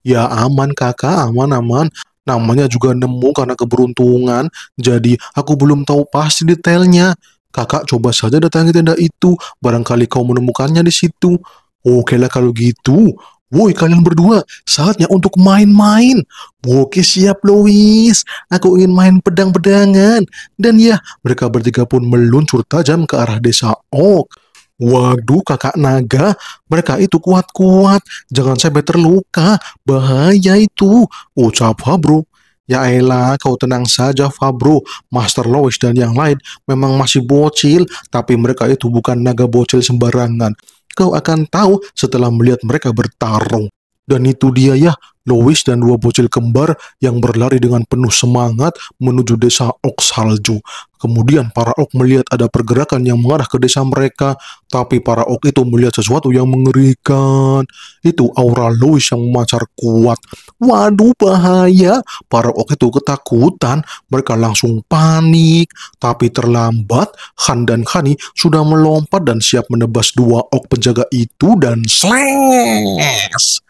Ya aman kakak, aman-aman. Namanya juga nemu karena keberuntungan. Jadi aku belum tahu pasti detailnya. Kakak coba saja datangi tenda itu, barangkali kau menemukannya di situ. Oke lah kalau gitu. Woi kalian berdua, saatnya untuk main-main. Oke siap Louis, aku ingin main pedang-pedangan. Dan ya, mereka bertiga pun meluncur tajam ke arah desa Ok. Waduh kakak naga, mereka itu kuat-kuat, jangan sampai terluka, bahaya itu, ucap Habro. Ya elah, kau tenang saja Fabro. Master Lois dan yang lain memang masih bocil, tapi mereka itu bukan naga bocil sembarangan. Kau akan tahu setelah melihat mereka bertarung. Dan itu dia ya, Louis dan dua bocil kembar yang berlari dengan penuh semangat menuju desa Ox Salju. Kemudian para Ok melihat ada pergerakan yang mengarah ke desa mereka, tapi para Ok itu melihat sesuatu yang mengerikan. Itu aura Louis yang memancar kuat. Waduh bahaya, para Ok itu ketakutan, mereka langsung panik. Tapi terlambat, Han dan Khani sudah melompat dan siap menebas dua Ok penjaga itu dan slash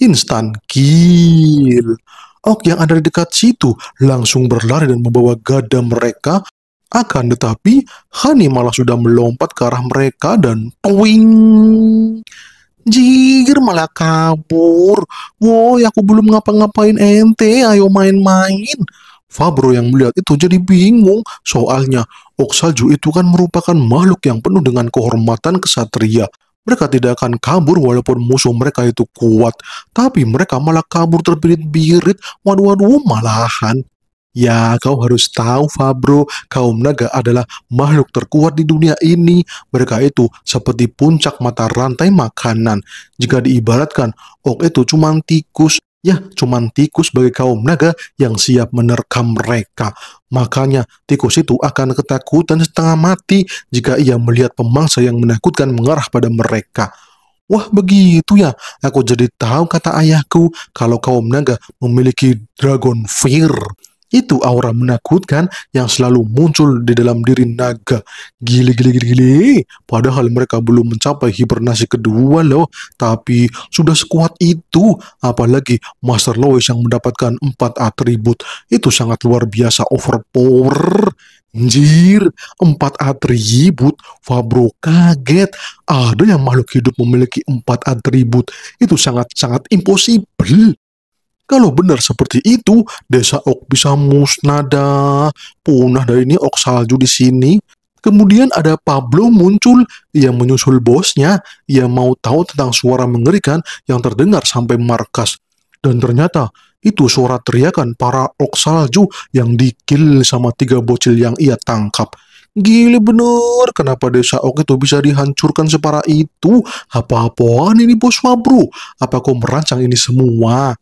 instan. kill! Ok yang ada di dekat situ langsung berlari dan membawa gada mereka. Akan tetapi, Hani malah sudah melompat ke arah mereka dan twing. Jigger malah kabur. Woi, aku belum ngapa-ngapain ente, ayo main-main. Fabro yang melihat itu jadi bingung soalnya Oksalju itu kan merupakan makhluk yang penuh dengan kehormatan kesatria mereka tidak akan kabur walaupun musuh mereka itu kuat, tapi mereka malah kabur terbirit-birit, waduh-waduh malahan. Ya, kau harus tahu Fabro, kaum naga adalah makhluk terkuat di dunia ini. Mereka itu seperti puncak mata rantai makanan. Jika diibaratkan, ok itu cuma tikus, Ya, cuman tikus bagi kaum naga yang siap menerkam mereka. Makanya, tikus itu akan ketakutan setengah mati jika ia melihat pemangsa yang menakutkan mengarah pada mereka. Wah, begitu ya. Aku jadi tahu kata ayahku kalau kaum naga memiliki dragon fear. Itu aura menakutkan yang selalu muncul di dalam diri naga. Gile, gile, gile, gile. Padahal mereka belum mencapai hibernasi kedua loh. Tapi sudah sekuat itu. Apalagi Master Lois yang mendapatkan empat atribut. Itu sangat luar biasa overpower. Anjir, empat atribut, Fabro kaget. Ada yang makhluk hidup memiliki empat atribut. Itu sangat-sangat impossible. Kalau benar seperti itu, desa Ok bisa musnada, punah dari ini Ok salju di sini. Kemudian ada Pablo muncul, ia menyusul bosnya, ia mau tahu tentang suara mengerikan yang terdengar sampai markas. Dan ternyata itu suara teriakan para Ok salju yang dikil sama tiga bocil yang ia tangkap. Gile bener, kenapa desa Ok itu bisa dihancurkan separa itu? Apa-apaan ini bos Wabru? Apa kau merancang ini semua?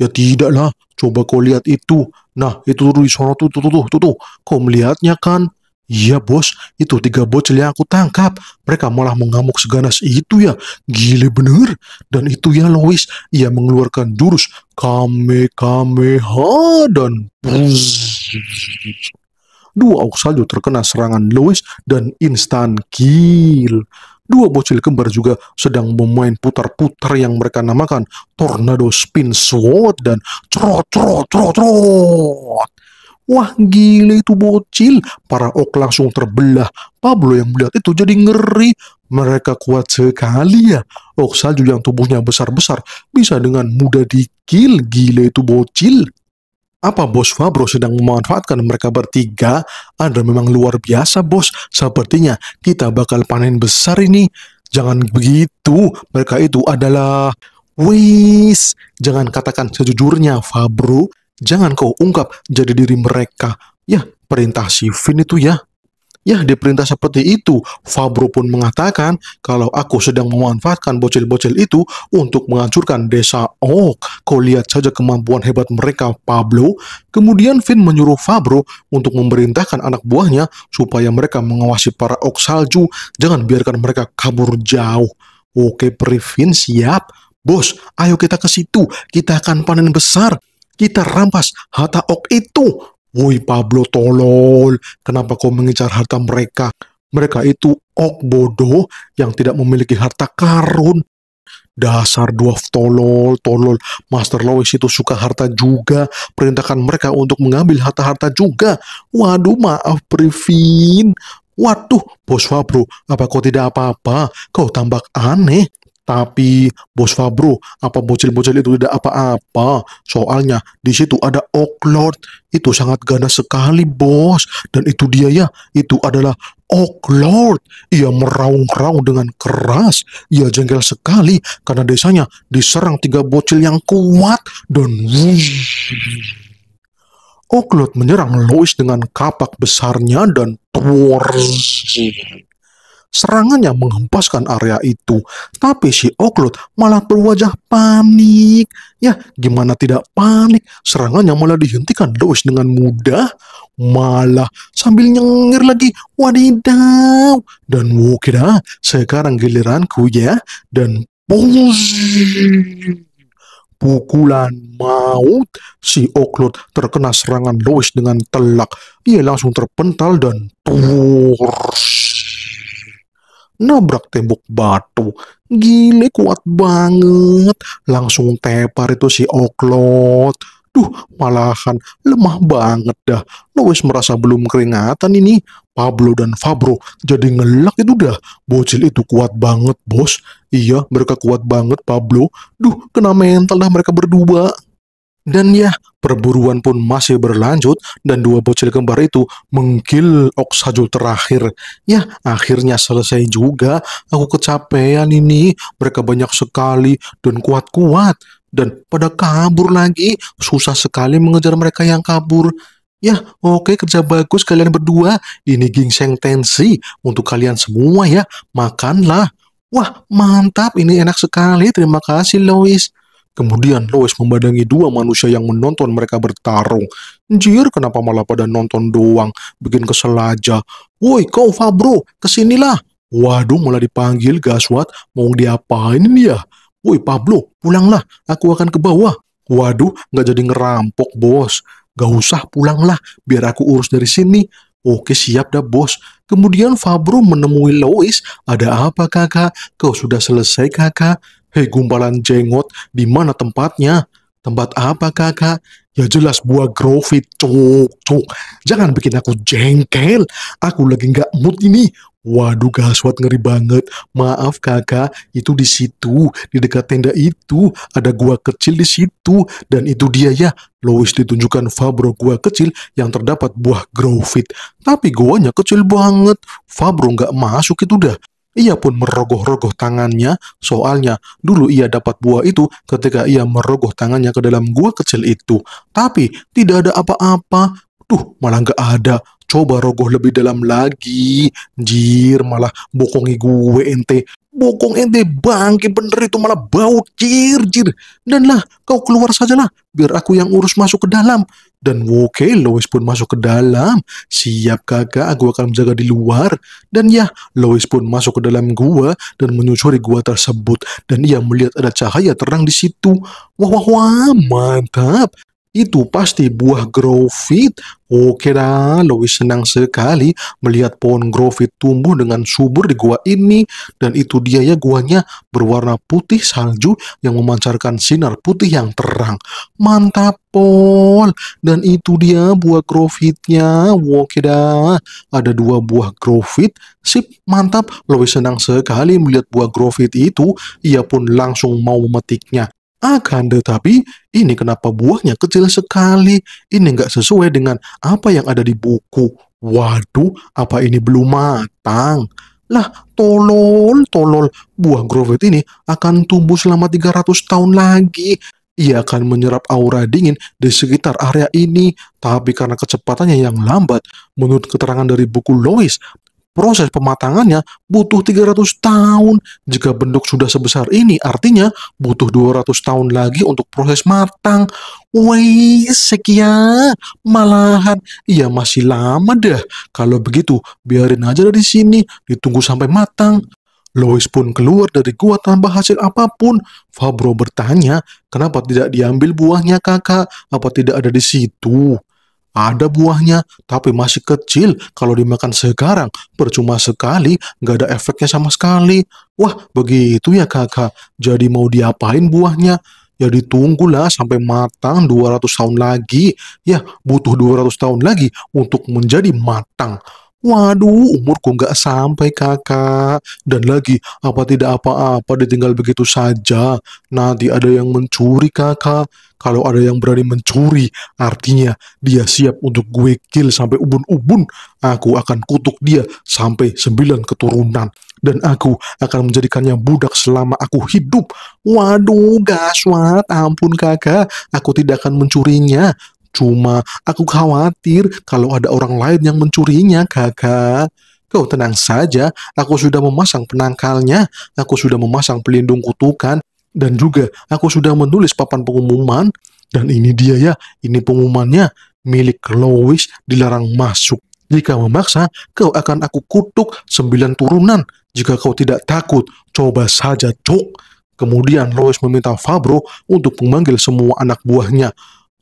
Ya tidaklah, coba kau lihat itu. Nah, itu tuh di sana tuh, tuh, tuh, tuh, tuh. Kau melihatnya kan? Iya bos, itu tiga bocil yang aku tangkap. Mereka malah mengamuk seganas itu ya. Gile bener. Dan itu ya Lois, ia mengeluarkan jurus Kame Kameha dan Buzz. Dua Oksalju terkena serangan Lois dan instan kill. Dua bocil kembar juga sedang memain putar-putar yang mereka namakan Tornado Spin Sword dan Trot Trot Trot Trot. Wah gila itu bocil Para ok langsung terbelah Pablo yang melihat itu jadi ngeri Mereka kuat sekali ya Ok salju yang tubuhnya besar-besar Bisa dengan mudah dikil gila itu bocil apa bos Fabro sedang memanfaatkan mereka bertiga? Anda memang luar biasa bos. Sepertinya kita bakal panen besar ini. Jangan begitu, mereka itu adalah... Wis, jangan katakan sejujurnya Fabro. Jangan kau ungkap jadi diri mereka. Ya, perintah si Vin itu ya. Ya, diperintah seperti itu. Fabro pun mengatakan kalau aku sedang memanfaatkan bocil-bocil itu untuk menghancurkan desa Ok. Kau lihat saja kemampuan hebat mereka, Pablo. Kemudian Finn menyuruh Fabro untuk memerintahkan anak buahnya supaya mereka mengawasi para Ok salju. Jangan biarkan mereka kabur jauh. Oke, Previn siap. Bos, ayo kita ke situ. Kita akan panen besar. Kita rampas harta Ok itu. Woi Pablo tolol, kenapa kau mengejar harta mereka? Mereka itu ok bodoh yang tidak memiliki harta karun. Dasar dwarf tolol, tolol. Master Lois itu suka harta juga. Perintahkan mereka untuk mengambil harta-harta juga. Waduh, maaf Privin. Waduh, Bos Fabro, apa kau tidak apa-apa? Kau tampak aneh. Tapi Bos Fabro, apa bocil-bocil itu tidak apa-apa. Soalnya di situ ada Lord. Itu sangat ganas sekali, Bos. Dan itu dia ya, itu adalah Lord. Ia meraung-raung dengan keras. Ia jengkel sekali karena desanya diserang tiga bocil yang kuat dan Lord menyerang Lois dengan kapak besarnya dan Tuor. Serangannya menghempaskan area itu, tapi si Oklud malah berwajah panik. Ya, gimana tidak panik? Serangannya malah dihentikan Lois dengan mudah, malah sambil nyengir lagi. Wadidaw! Dan wukira, sekarang giliranku ya. Dan buzz! pukulan maut, si Oklot terkena serangan Lois dengan telak. Ia langsung terpental dan turs nabrak tembok batu. Gile kuat banget. Langsung tepar itu si Oklot. Duh, malahan lemah banget dah. Lois merasa belum keringatan ini. Pablo dan Fabro jadi ngelak itu dah. Bocil itu kuat banget, bos. Iya, mereka kuat banget, Pablo. Duh, kena mental dah mereka berdua. Dan ya, perburuan pun masih berlanjut dan dua bocil kembar itu menggil oksajul terakhir. Ya, akhirnya selesai juga. Aku kecapean ini. Mereka banyak sekali dan kuat-kuat. Dan pada kabur lagi. Susah sekali mengejar mereka yang kabur. Ya, oke kerja bagus kalian berdua. Ini gingseng tensi untuk kalian semua ya. Makanlah. Wah, mantap. Ini enak sekali. Terima kasih, Lois. Kemudian Lois memandangi dua manusia yang menonton mereka bertarung. Anjir, kenapa malah pada nonton doang? Bikin kesel aja. Woi, kau Fabro, kesinilah. Waduh, malah dipanggil Gaswat. Mau diapain ini ya? Woi Pablo, pulanglah. Aku akan ke bawah. Waduh, nggak jadi ngerampok, bos. Gak usah, pulanglah. Biar aku urus dari sini. Oke siap dah bos. Kemudian Fabro menemui Lois. Ada apa kakak? Kau sudah selesai kakak? Hei gumpalan jenggot, di mana tempatnya? Tempat apa kakak? Ya jelas buah grofit, cok, cok. Jangan bikin aku jengkel. Aku lagi nggak mood ini. Waduh gaswat ngeri banget. Maaf kakak, itu di situ, di dekat tenda itu. Ada gua kecil di situ. Dan itu dia ya, Lois ditunjukkan Fabro gua kecil yang terdapat buah grofit. Tapi guanya kecil banget. Fabro nggak masuk itu dah. Ia pun merogoh-rogoh tangannya, soalnya dulu ia dapat buah itu ketika ia merogoh tangannya ke dalam gua kecil itu. Tapi tidak ada apa-apa, tuh malah nggak ada. Coba rogoh lebih dalam lagi, jir malah bokongi gue ente. Bokong ente bangke bener itu malah bau cir cir. Dan lah kau keluar sajalah biar aku yang urus masuk ke dalam. Dan oke okay, Lois pun masuk ke dalam. Siap kakak aku akan menjaga di luar. Dan ya Lois pun masuk ke dalam gua dan menyusuri gua tersebut. Dan ia melihat ada cahaya terang di situ. Wah wah wah mantap itu pasti buah grofit. Oke dah, Louis senang sekali melihat pohon grofit tumbuh dengan subur di gua ini. Dan itu dia ya guanya berwarna putih salju yang memancarkan sinar putih yang terang. Mantap, Pol. Dan itu dia buah grofitnya. Oke dah, ada dua buah grofit. Sip, mantap. Louis senang sekali melihat buah grofit itu. Ia pun langsung mau memetiknya. Akan tetapi, ini kenapa buahnya kecil sekali? Ini nggak sesuai dengan apa yang ada di buku. Waduh, apa ini belum matang? Lah, tolol, tolol, buah grovet ini akan tumbuh selama 300 tahun lagi. Ia akan menyerap aura dingin di sekitar area ini, tapi karena kecepatannya yang lambat, menurut keterangan dari buku Lois, proses pematangannya butuh 300 tahun. Jika bentuk sudah sebesar ini, artinya butuh 200 tahun lagi untuk proses matang. Wih, sekian. Malahan, ya masih lama dah. Kalau begitu, biarin aja dari sini, ditunggu sampai matang. Lois pun keluar dari gua tanpa hasil apapun. Fabro bertanya, kenapa tidak diambil buahnya kakak? Apa tidak ada di situ? Ada buahnya, tapi masih kecil. Kalau dimakan sekarang, percuma sekali, nggak ada efeknya sama sekali. Wah, begitu ya kakak. Jadi mau diapain buahnya? Ya ditunggulah sampai matang 200 tahun lagi. Ya, butuh 200 tahun lagi untuk menjadi matang. Waduh, umurku nggak sampai kakak. Dan lagi, apa tidak apa-apa ditinggal begitu saja. Nanti ada yang mencuri kakak. Kalau ada yang berani mencuri, artinya dia siap untuk gue kill sampai ubun-ubun. Aku akan kutuk dia sampai sembilan keturunan. Dan aku akan menjadikannya budak selama aku hidup. Waduh, gaswat, ampun kakak. Aku tidak akan mencurinya. Cuma aku khawatir kalau ada orang lain yang mencurinya, kakak. Kau tenang saja, aku sudah memasang penangkalnya, aku sudah memasang pelindung kutukan, dan juga aku sudah menulis papan pengumuman. Dan ini dia ya, ini pengumumannya, milik Lois dilarang masuk. Jika memaksa, kau akan aku kutuk sembilan turunan. Jika kau tidak takut, coba saja, cok. Kemudian Lois meminta Fabro untuk memanggil semua anak buahnya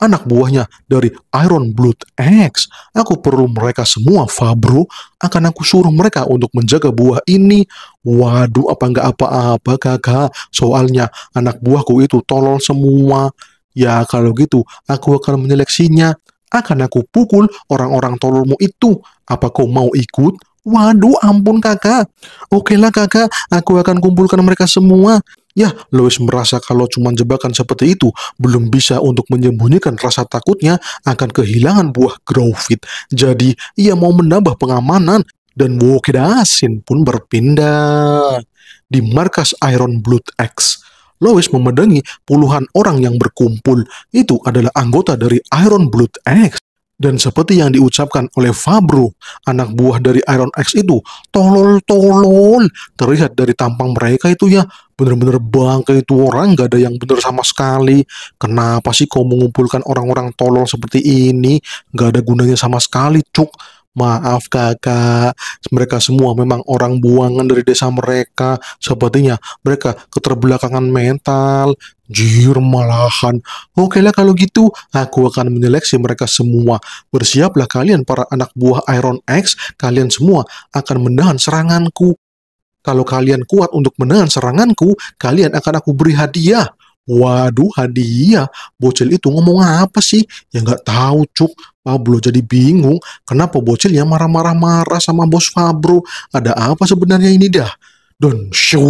anak buahnya dari Iron Blood X. Aku perlu mereka semua, Fabro. Akan aku suruh mereka untuk menjaga buah ini. Waduh, apa nggak apa-apa, kakak. Soalnya anak buahku itu tolol semua. Ya, kalau gitu, aku akan menyeleksinya. Akan aku pukul orang-orang tololmu itu. Apa kau mau ikut? Waduh, ampun kakak. Oke lah kakak, aku akan kumpulkan mereka semua. Ya, Lois merasa kalau cuma jebakan seperti itu belum bisa untuk menyembunyikan rasa takutnya akan kehilangan buah Growfit. Jadi, ia mau menambah pengamanan dan Wokeda Asin pun berpindah di markas Iron Blood X. Lois memedangi puluhan orang yang berkumpul. Itu adalah anggota dari Iron Blood X. Dan seperti yang diucapkan oleh Fabro, anak buah dari Iron X itu, tolol-tolol, terlihat dari tampang mereka itu ya, bener-bener bangke itu orang, gak ada yang bener sama sekali. Kenapa sih kau mengumpulkan orang-orang tolol seperti ini? Gak ada gunanya sama sekali, cuk Maaf kakak, mereka semua memang orang buangan dari desa mereka. Sepertinya mereka keterbelakangan mental. Jir malahan. Oke lah kalau gitu, aku akan menyeleksi mereka semua. Bersiaplah kalian para anak buah Iron X, kalian semua akan menahan seranganku. Kalau kalian kuat untuk menahan seranganku, kalian akan aku beri hadiah. Waduh, hadiah. Iya. Bocil itu ngomong apa sih? Ya nggak tahu, Cuk. Pablo jadi bingung. Kenapa bocilnya marah-marah marah sama bos Fabro? Ada apa sebenarnya ini dah? Don show.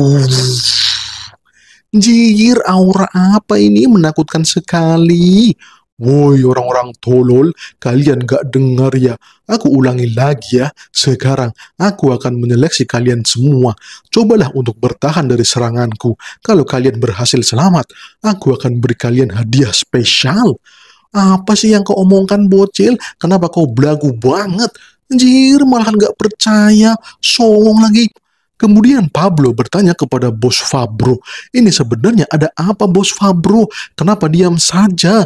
Jir, aura apa ini menakutkan sekali. Woi orang-orang tolol, kalian gak dengar ya. Aku ulangi lagi ya, sekarang aku akan menyeleksi kalian semua. Cobalah untuk bertahan dari seranganku. Kalau kalian berhasil selamat, aku akan beri kalian hadiah spesial. Apa sih yang kau omongkan bocil? Kenapa kau belagu banget? Anjir, malahan gak percaya, songong lagi. Kemudian Pablo bertanya kepada bos Fabro, ini sebenarnya ada apa bos Fabro? Kenapa diam saja?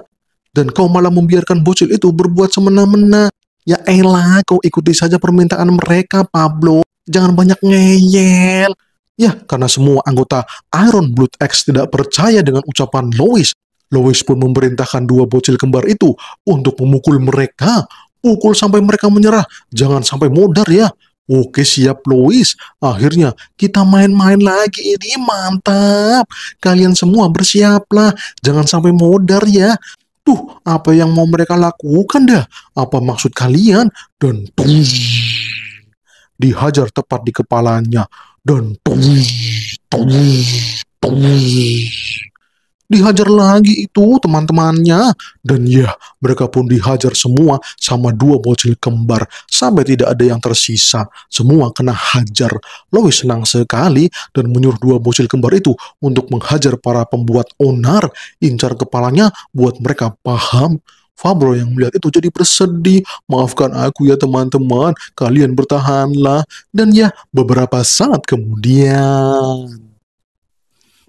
Dan kau malah membiarkan bocil itu berbuat semena-mena. Ya elah, kau ikuti saja permintaan mereka, Pablo. Jangan banyak ngeyel. Ya, karena semua anggota Iron Blood X tidak percaya dengan ucapan Lois. Lois pun memerintahkan dua bocil kembar itu untuk memukul mereka. Pukul sampai mereka menyerah. Jangan sampai modar ya. Oke siap Lois, akhirnya kita main-main lagi ini mantap. Kalian semua bersiaplah, jangan sampai modar ya. Tuh, apa yang mau mereka lakukan dah? Apa maksud kalian? Dan tuh, dihajar tepat di kepalanya. Dan tuh, tuh, tuh dihajar lagi itu teman-temannya. Dan ya, mereka pun dihajar semua sama dua bocil kembar, sampai tidak ada yang tersisa. Semua kena hajar. Lois senang sekali dan menyuruh dua bocil kembar itu untuk menghajar para pembuat onar, incar kepalanya buat mereka paham. Fabro yang melihat itu jadi bersedih. Maafkan aku ya teman-teman, kalian bertahanlah. Dan ya, beberapa saat kemudian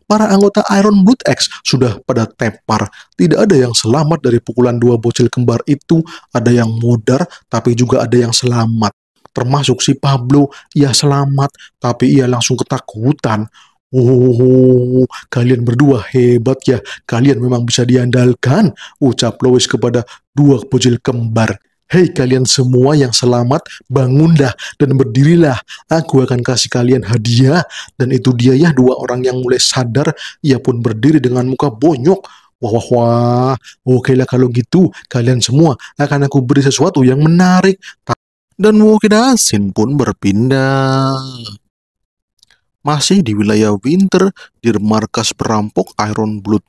para anggota Iron Blood X sudah pada tepar. Tidak ada yang selamat dari pukulan dua bocil kembar itu, ada yang mudar tapi juga ada yang selamat. Termasuk si Pablo, ia selamat tapi ia langsung ketakutan. Oh, kalian berdua hebat ya. Kalian memang bisa diandalkan, ucap Lois kepada dua bocil kembar. Hei kalian semua yang selamat, bangunlah dan berdirilah. Aku akan kasih kalian hadiah. Dan itu dia ya dua orang yang mulai sadar, ia pun berdiri dengan muka bonyok. Wah wah wah, oke lah kalau gitu kalian semua akan aku beri sesuatu yang menarik. Dan Wokida Asin pun berpindah. Masih di wilayah Winter, di markas perampok Iron Blood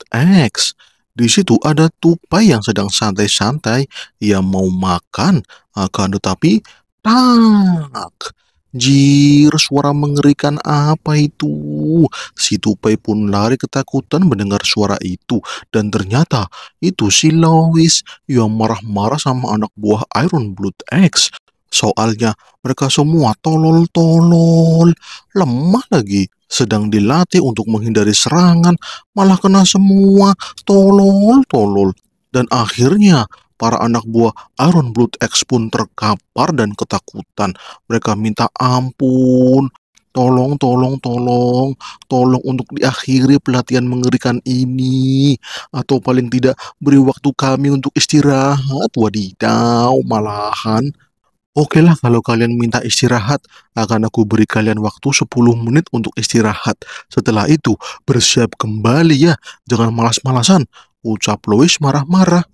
X. Di situ ada tupai yang sedang santai-santai, ia mau makan, akan tetapi tak. Jir, suara mengerikan apa itu? Si tupai pun lari ketakutan mendengar suara itu. Dan ternyata itu si Lois yang marah-marah sama anak buah Iron Blood X. Soalnya mereka semua tolol-tolol, lemah lagi, sedang dilatih untuk menghindari serangan, malah kena semua tolol-tolol. Dan akhirnya para anak buah Iron Blood X pun terkapar dan ketakutan. Mereka minta ampun, tolong, tolong, tolong, tolong untuk diakhiri pelatihan mengerikan ini. Atau paling tidak beri waktu kami untuk istirahat, wadidaw, malahan. Oke okay lah kalau kalian minta istirahat, akan aku beri kalian waktu 10 menit untuk istirahat. Setelah itu, bersiap kembali ya, jangan malas-malasan, ucap Lois marah-marah.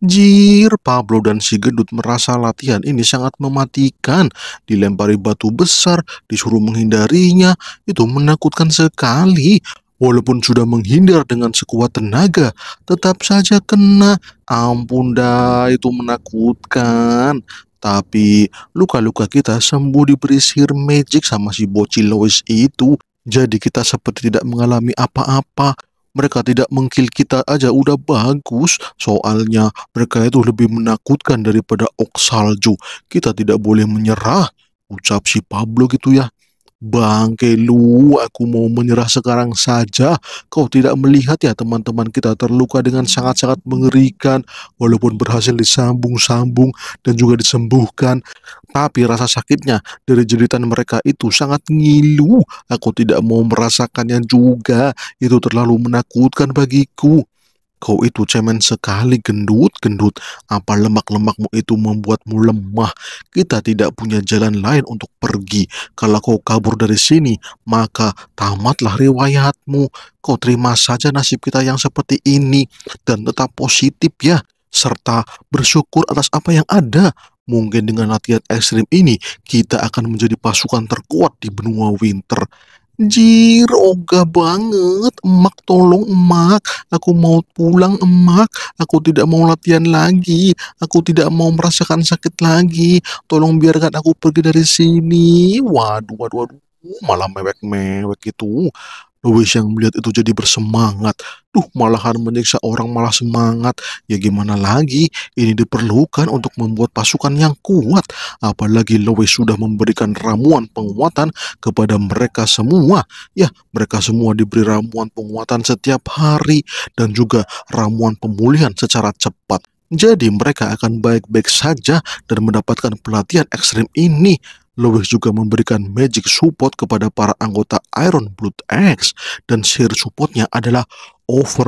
Jir, Pablo dan si gedut merasa latihan ini sangat mematikan. Dilempari batu besar, disuruh menghindarinya, itu menakutkan sekali. Walaupun sudah menghindar dengan sekuat tenaga, tetap saja kena. Ampun dah, itu menakutkan. Tapi luka-luka kita sembuh diberi sihir magic sama si bocil Lois itu. Jadi kita seperti tidak mengalami apa-apa. Mereka tidak mengkil kita aja udah bagus. Soalnya mereka itu lebih menakutkan daripada Oksalju. Kita tidak boleh menyerah. Ucap si Pablo gitu ya. Bangke lu, aku mau menyerah sekarang saja. Kau tidak melihat ya teman-teman kita terluka dengan sangat-sangat mengerikan. Walaupun berhasil disambung-sambung dan juga disembuhkan. Tapi rasa sakitnya dari jeritan mereka itu sangat ngilu. Aku tidak mau merasakannya juga. Itu terlalu menakutkan bagiku. Kau itu cemen sekali, gendut-gendut. Apa lemak-lemakmu itu membuatmu lemah? Kita tidak punya jalan lain untuk pergi. Kalau kau kabur dari sini, maka tamatlah riwayatmu. Kau terima saja nasib kita yang seperti ini dan tetap positif ya, serta bersyukur atas apa yang ada. Mungkin dengan latihan ekstrim ini, kita akan menjadi pasukan terkuat di benua winter. Anjir, ogah banget. Emak tolong emak, aku mau pulang emak, aku tidak mau latihan lagi, aku tidak mau merasakan sakit lagi. Tolong biarkan aku pergi dari sini. Waduh, waduh, waduh. Malah mewek-mewek gitu. Louis yang melihat itu jadi bersemangat. Duh, malahan menyiksa orang malah semangat. Ya gimana lagi, ini diperlukan untuk membuat pasukan yang kuat. Apalagi Louis sudah memberikan ramuan penguatan kepada mereka semua. Ya, mereka semua diberi ramuan penguatan setiap hari dan juga ramuan pemulihan secara cepat. Jadi mereka akan baik-baik saja dan mendapatkan pelatihan ekstrim ini. Lewis juga memberikan magic support kepada para anggota Iron Blood X dan sir supportnya adalah over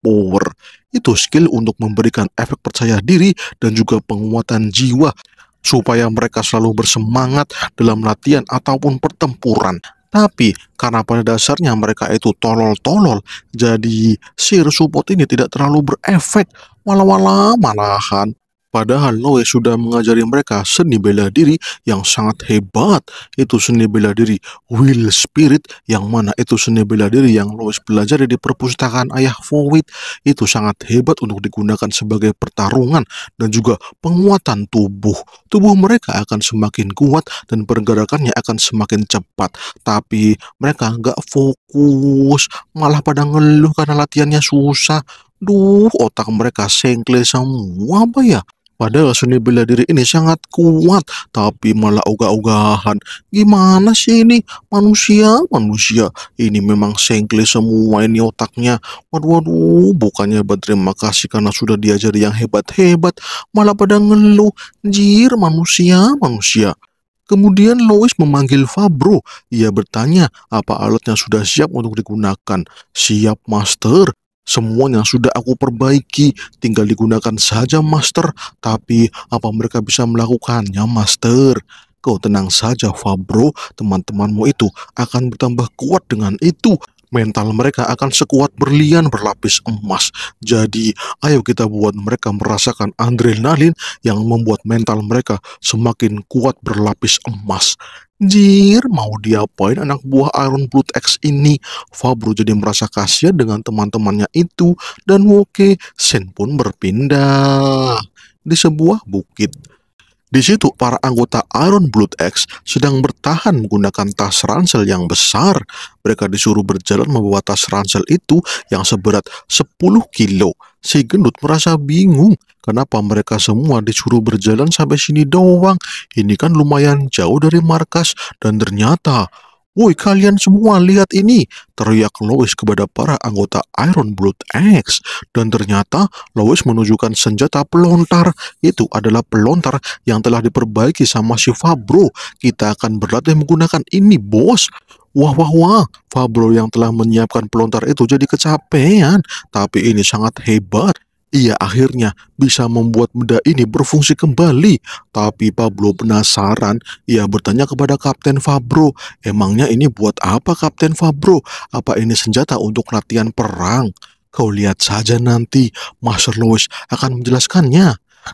Power. Itu skill untuk memberikan efek percaya diri dan juga penguatan jiwa supaya mereka selalu bersemangat dalam latihan ataupun pertempuran. Tapi karena pada dasarnya mereka itu tolol-tolol, jadi sir support ini tidak terlalu berefek. Walau-walau malahan Padahal Noe sudah mengajari mereka seni bela diri yang sangat hebat. Itu seni bela diri will spirit yang mana itu seni bela diri yang Lois belajar di perpustakaan ayah Fowit. Itu sangat hebat untuk digunakan sebagai pertarungan dan juga penguatan tubuh. Tubuh mereka akan semakin kuat dan pergerakannya akan semakin cepat. Tapi mereka nggak fokus, malah pada ngeluh karena latihannya susah. Duh, otak mereka sengkle semua apa ya? Padahal seni bela diri ini sangat kuat, tapi malah ogah-ogahan. Gimana sih ini? Manusia, manusia. Ini memang sengkle semua ini otaknya. Waduh, waduh, bukannya berterima kasih karena sudah diajari yang hebat-hebat. Malah pada ngeluh, jir manusia, manusia. Kemudian Lois memanggil Fabro. Ia bertanya apa alatnya sudah siap untuk digunakan. Siap, Master. Semuanya sudah aku perbaiki, tinggal digunakan saja master. Tapi apa mereka bisa melakukannya master? Kau tenang saja Fabro, teman-temanmu itu akan bertambah kuat dengan itu. Mental mereka akan sekuat berlian berlapis emas. Jadi, ayo kita buat mereka merasakan adrenalin yang membuat mental mereka semakin kuat berlapis emas. Jir mau dia poin anak buah Iron Blood X ini? Fabro jadi merasa kasihan dengan teman-temannya itu dan Woke Sen pun berpindah di sebuah bukit. Di situ para anggota Iron Blood X sedang bertahan menggunakan tas ransel yang besar. Mereka disuruh berjalan membawa tas ransel itu yang seberat 10 kilo Si gendut merasa bingung, kenapa mereka semua disuruh berjalan sampai sini doang? Ini kan lumayan jauh dari markas dan ternyata Woi kalian semua lihat ini, teriak Lois kepada para anggota Iron Blood X. Dan ternyata Lois menunjukkan senjata pelontar. Itu adalah pelontar yang telah diperbaiki sama si Fabro. Kita akan berlatih menggunakan ini bos. Wah, wah, wah, Fabro yang telah menyiapkan pelontar itu jadi kecapean. Tapi ini sangat hebat. Ia akhirnya bisa membuat benda ini berfungsi kembali. Tapi Pablo penasaran. Ia bertanya kepada Kapten Fabro, emangnya ini buat apa Kapten Fabro? Apa ini senjata untuk latihan perang? Kau lihat saja nanti, Master Louis akan menjelaskannya.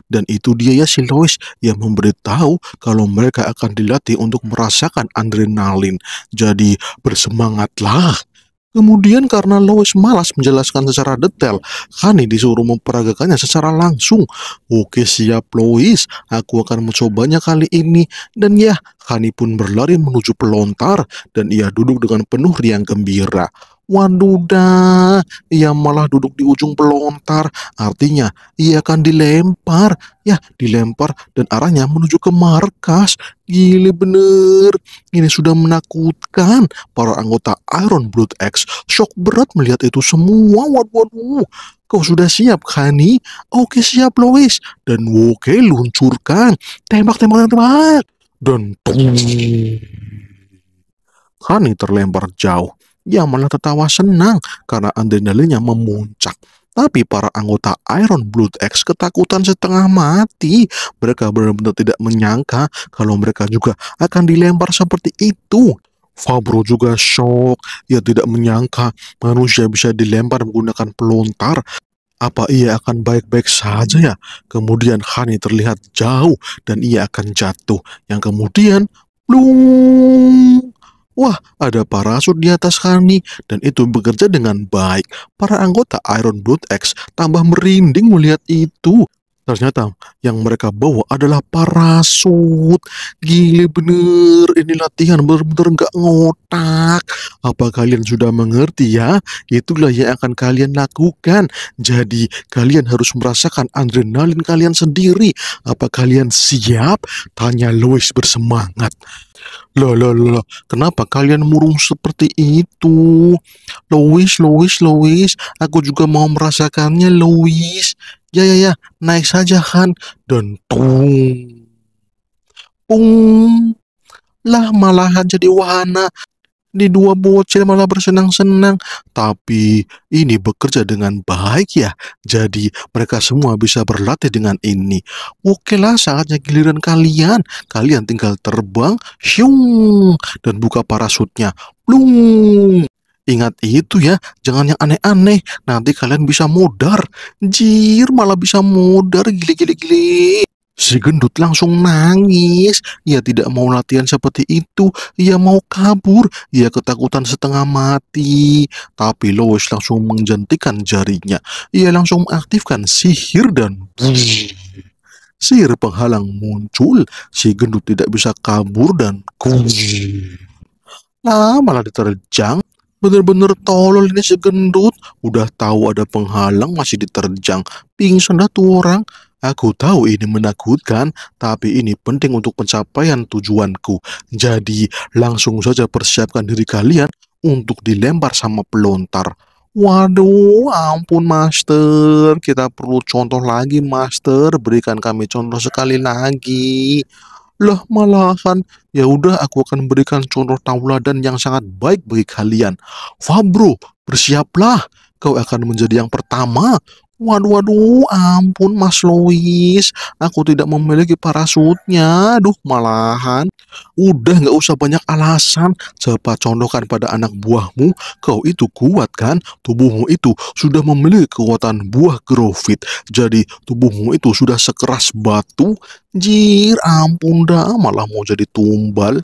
Dan itu dia ya si Lois yang memberitahu kalau mereka akan dilatih untuk merasakan adrenalin. Jadi bersemangatlah. Kemudian karena Lois malas menjelaskan secara detail, Kani disuruh memperagakannya secara langsung. Oke siap Lois, aku akan mencobanya kali ini. Dan ya, Kani pun berlari menuju pelontar dan ia duduk dengan penuh riang gembira. Waduh dah, ia malah duduk di ujung pelontar. Artinya, ia akan dilempar. Ya, dilempar dan arahnya menuju ke markas. Gile bener. Ini sudah menakutkan. Para anggota Iron Blood X shock berat melihat itu semua. Waduh, waduh. Kau sudah siap, Kani? Oke, siap, Lois. Dan oke, luncurkan. Tembak, tembak, tembak. Dan... tuh, Kani terlempar jauh ia malah tertawa senang karena adrenalinnya memuncak. Tapi para anggota Iron Blood X ketakutan setengah mati. Mereka benar-benar tidak menyangka kalau mereka juga akan dilempar seperti itu. Fabro juga shock. Ia tidak menyangka manusia bisa dilempar menggunakan pelontar. Apa ia akan baik-baik saja ya? Kemudian Hani terlihat jauh dan ia akan jatuh. Yang kemudian, blum. Wah, ada parasut di atas kami, dan itu bekerja dengan baik. Para anggota Iron Blood X tambah merinding melihat itu. Ternyata yang mereka bawa adalah parasut. Gila bener, ini latihan bener-bener nggak ngotak. Apa kalian sudah mengerti ya? Itulah yang akan kalian lakukan. Jadi kalian harus merasakan adrenalin kalian sendiri. Apa kalian siap? Tanya Louis bersemangat. Loh, loh, loh, kenapa kalian murung seperti itu? Louis, Louis, Louis, aku juga mau merasakannya, Louis ya ya ya naik saja han dan tung tung lah malahan jadi wahana di dua bocil malah bersenang-senang. Tapi ini bekerja dengan baik ya. Jadi mereka semua bisa berlatih dengan ini. Oke lah saatnya giliran kalian. Kalian tinggal terbang, syung, dan buka parasutnya. Plung. Ingat itu ya, jangan yang aneh-aneh. Nanti kalian bisa mudar. Jir, malah bisa mudar. gili-gili-gili Si gendut langsung nangis. Ia tidak mau latihan seperti itu. Ia mau kabur. Ia ketakutan setengah mati. Tapi Lois langsung menjentikan jarinya. Ia langsung mengaktifkan sihir dan... Sihir penghalang muncul. Si gendut tidak bisa kabur dan... nah malah diterjang. Bener-bener tolol ini segendut. Udah tahu ada penghalang masih diterjang. Pingsan dah tuh orang. Aku tahu ini menakutkan, tapi ini penting untuk pencapaian tujuanku. Jadi, langsung saja persiapkan diri kalian untuk dilempar sama pelontar. Waduh, ampun master. Kita perlu contoh lagi master. Berikan kami contoh sekali lagi. Lah malahan, ya udah aku akan berikan contoh tauladan yang sangat baik bagi kalian. Fabro, bersiaplah, kau akan menjadi yang pertama Waduh, waduh, ampun Mas Lois, aku tidak memiliki parasutnya. Aduh, malahan. Udah nggak usah banyak alasan, cepat condokan pada anak buahmu, kau itu kuat kan? Tubuhmu itu sudah memiliki kekuatan buah grofit, jadi tubuhmu itu sudah sekeras batu. Jir, ampun dah, malah mau jadi tumbal.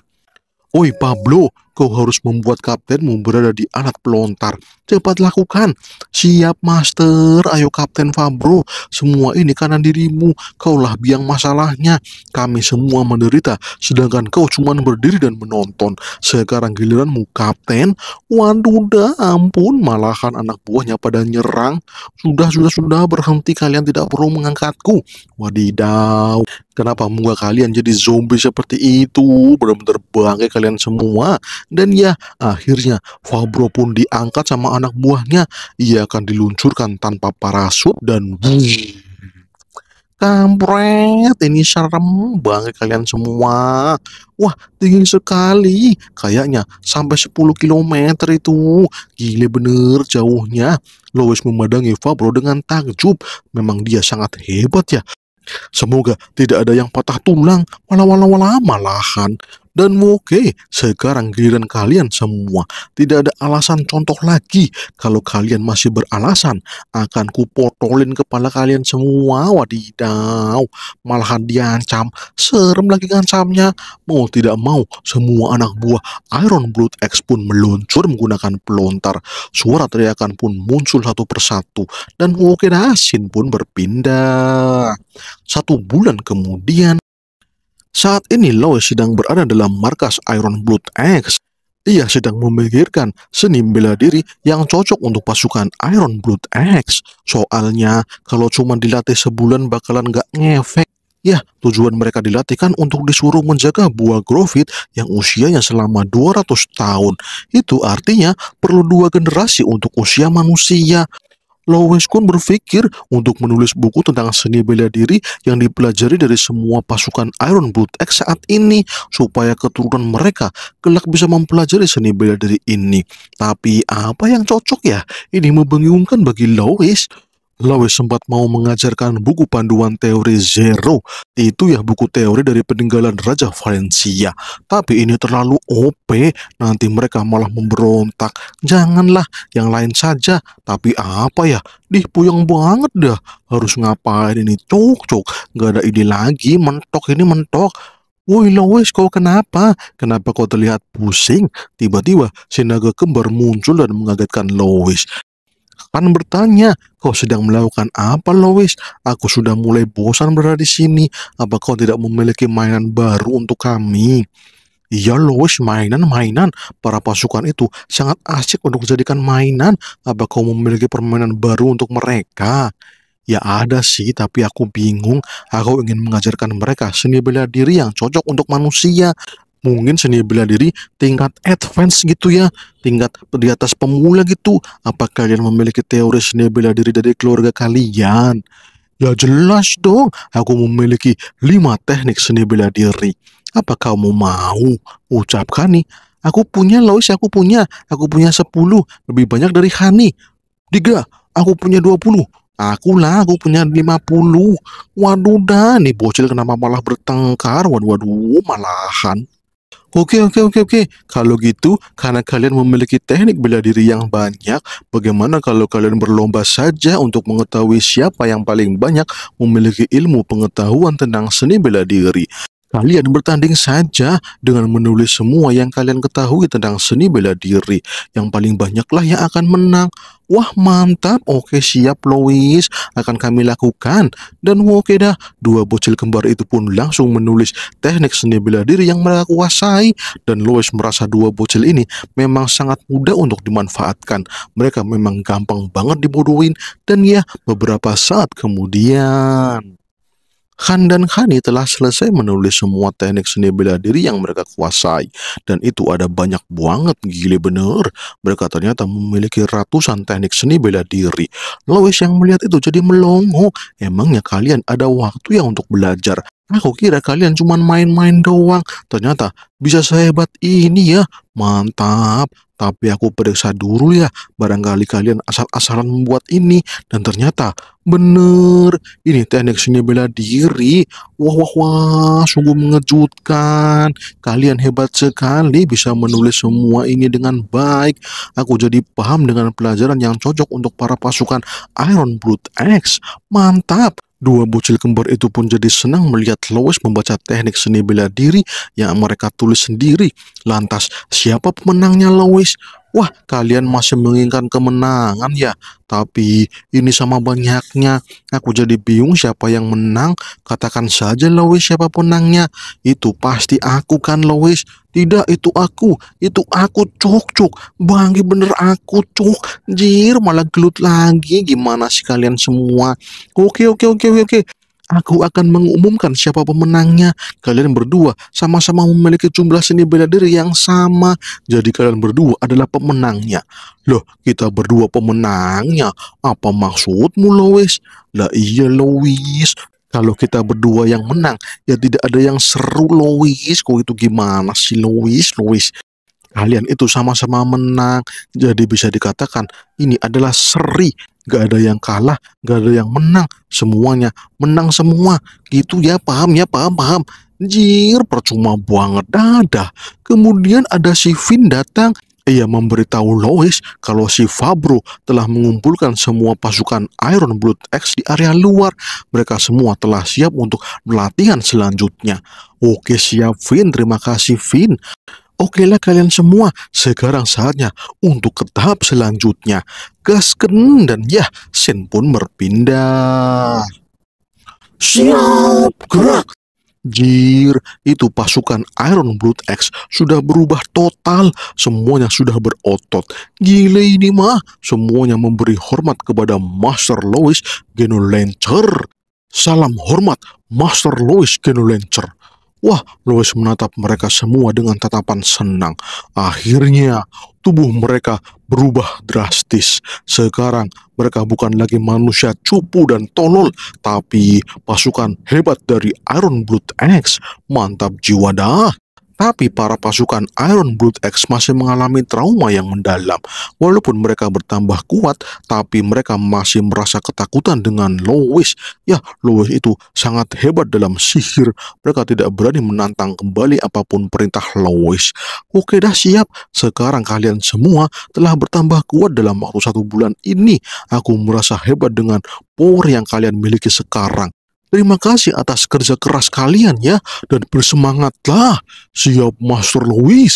Oi Pablo, Kau harus membuat kaptenmu berada di anak pelontar. Cepat lakukan. Siap, Master. Ayo, Kapten Fabro. Semua ini karena dirimu. Kaulah biang masalahnya. Kami semua menderita, sedangkan kau cuma berdiri dan menonton. Sekarang giliranmu, Kapten. Waduh, dah ampun. Malahan anak buahnya pada nyerang. Sudah, sudah, sudah. Berhenti. Kalian tidak perlu mengangkatku. Wadidaw. Kenapa muka kalian jadi zombie seperti itu? Benar-benar bangke kalian semua. Dan ya, akhirnya Fabro pun diangkat sama anak buahnya. Ia akan diluncurkan tanpa parasut dan kampret ini serem banget kalian semua wah tinggi sekali kayaknya sampai 10 km itu gile bener jauhnya Lois memandangi Fabro dengan takjub memang dia sangat hebat ya Semoga tidak ada yang patah tulang, walau walau malahan. Dan oke, sekarang giliran kalian semua. Tidak ada alasan contoh lagi. Kalau kalian masih beralasan, akan kupotolin kepala kalian semua. Wadidaw, malahan diancam. Serem lagi ngancamnya. Mau tidak mau, semua anak buah Iron Blood X pun meluncur menggunakan pelontar. Suara teriakan pun muncul satu persatu. Dan oke, Nasin pun berpindah. Satu bulan kemudian, saat ini Lois sedang berada dalam markas Iron Blood X. Ia sedang memikirkan seni bela diri yang cocok untuk pasukan Iron Blood X. Soalnya kalau cuma dilatih sebulan bakalan gak ngefek. Ya, tujuan mereka dilatihkan untuk disuruh menjaga buah Grovit yang usianya selama 200 tahun. Itu artinya perlu dua generasi untuk usia manusia. Lawrence Kuhn berpikir untuk menulis buku tentang seni bela diri yang dipelajari dari semua pasukan Iron Blood X saat ini supaya keturunan mereka kelak bisa mempelajari seni bela diri ini. Tapi apa yang cocok ya? Ini membingungkan bagi Lawrence. Lewis sempat mau mengajarkan buku panduan teori zero. Itu ya buku teori dari peninggalan Raja Valencia. Tapi ini terlalu OP, nanti mereka malah memberontak. Janganlah, yang lain saja. Tapi apa ya, puyeng banget dah. Harus ngapain ini cocok, gak ada ide lagi, mentok ini mentok. Woi Lois, kau kenapa? Kenapa kau terlihat pusing? Tiba-tiba si naga kembar muncul dan mengagetkan Lois akan bertanya, kau sedang melakukan apa Lois? Aku sudah mulai bosan berada di sini. Apa kau tidak memiliki mainan baru untuk kami? Iya Lois, mainan-mainan. Para pasukan itu sangat asyik untuk dijadikan mainan. Apa kau memiliki permainan baru untuk mereka? Ya ada sih, tapi aku bingung. Aku ingin mengajarkan mereka seni bela diri yang cocok untuk manusia mungkin seni bela diri tingkat advance gitu ya tingkat di atas pemula gitu apa kalian memiliki teori seni bela diri dari keluarga kalian ya jelas dong aku memiliki lima teknik seni bela diri apa kamu mau ucapkan nih aku punya Lois aku punya aku punya 10 lebih banyak dari Hani tiga aku punya 20 Aku lah, aku punya 50. Waduh dah, nih bocil kenapa malah bertengkar? Waduh, waduh, malahan. Oke, oke, oke, oke. Kalau gitu, karena kalian memiliki teknik bela diri yang banyak, bagaimana kalau kalian berlomba saja untuk mengetahui siapa yang paling banyak memiliki ilmu pengetahuan tentang seni bela diri? Kalian bertanding saja dengan menulis semua yang kalian ketahui tentang seni bela diri. Yang paling banyaklah yang akan menang. Wah mantap, oke siap Lois, akan kami lakukan. Dan oke dah, dua bocil kembar itu pun langsung menulis teknik seni bela diri yang mereka kuasai. Dan Lois merasa dua bocil ini memang sangat mudah untuk dimanfaatkan. Mereka memang gampang banget dibodohin. Dan ya, beberapa saat kemudian... Khan dan Khani telah selesai menulis semua teknik seni bela diri yang mereka kuasai. Dan itu ada banyak banget, gile bener. Mereka ternyata memiliki ratusan teknik seni bela diri. Lois yang melihat itu jadi melongo. Emangnya kalian ada waktu ya untuk belajar? Aku kira kalian cuma main-main doang. Ternyata bisa sehebat ini ya. Mantap. Tapi aku periksa dulu ya, barangkali kalian asal-asalan membuat ini. Dan ternyata, bener, ini teknik seni bela diri. Wah, wah, wah, sungguh mengejutkan. Kalian hebat sekali bisa menulis semua ini dengan baik. Aku jadi paham dengan pelajaran yang cocok untuk para pasukan Iron Brute X. Mantap! Dua bocil kembar itu pun jadi senang melihat Lois membaca teknik seni bela diri yang mereka tulis sendiri. Lantas, siapa pemenangnya Lois? Wah, kalian masih menginginkan kemenangan ya? Tapi ini sama banyaknya. Aku jadi bingung siapa yang menang. Katakan saja Lois siapa penangnya. Itu pasti aku kan Lois. Tidak, itu aku. Itu aku cuk cuk. Bangi bener aku cuk. Jir, malah gelut lagi. Gimana sih kalian semua? oke, oke, oke, oke. Aku akan mengumumkan siapa pemenangnya. Kalian berdua sama-sama memiliki jumlah seni bela diri yang sama. Jadi kalian berdua adalah pemenangnya. Loh, kita berdua pemenangnya. Apa maksudmu, Lois? Lah iya, Lois. Kalau kita berdua yang menang, ya tidak ada yang seru, Lois. Kok itu gimana sih, Lois? Lois, kalian itu sama-sama menang. Jadi bisa dikatakan ini adalah seri Gak ada yang kalah, gak ada yang menang. Semuanya menang semua. Gitu ya, paham ya, paham, paham. Jir, percuma banget dadah. Kemudian ada si Vin datang. Ia memberitahu Lois kalau si Fabro telah mengumpulkan semua pasukan Iron Blood X di area luar. Mereka semua telah siap untuk pelatihan selanjutnya. Oke siap Vin, terima kasih Vin. Oke lah kalian semua, sekarang saatnya untuk ke tahap selanjutnya. Gasken dan ya, Sen pun berpindah. Siap, gerak! Jir, itu pasukan Iron Blood X sudah berubah total, semuanya sudah berotot. Gile ini mah, semuanya memberi hormat kepada Master Lois Genolancer. Salam hormat, Master Lois Genolancer. Wah, Lois menatap mereka semua dengan tatapan senang. Akhirnya, tubuh mereka berubah drastis. Sekarang, mereka bukan lagi manusia cupu dan tolol, tapi pasukan hebat dari Iron Blood X. Mantap jiwa dah. Tapi para pasukan Iron Blood X masih mengalami trauma yang mendalam. Walaupun mereka bertambah kuat, tapi mereka masih merasa ketakutan dengan Lois. Ya, Lois itu sangat hebat dalam sihir. Mereka tidak berani menantang kembali apapun perintah Lois. Oke dah siap, sekarang kalian semua telah bertambah kuat dalam waktu satu bulan ini. Aku merasa hebat dengan power yang kalian miliki sekarang. Terima kasih atas kerja keras kalian ya, dan bersemangatlah, siap Master Louis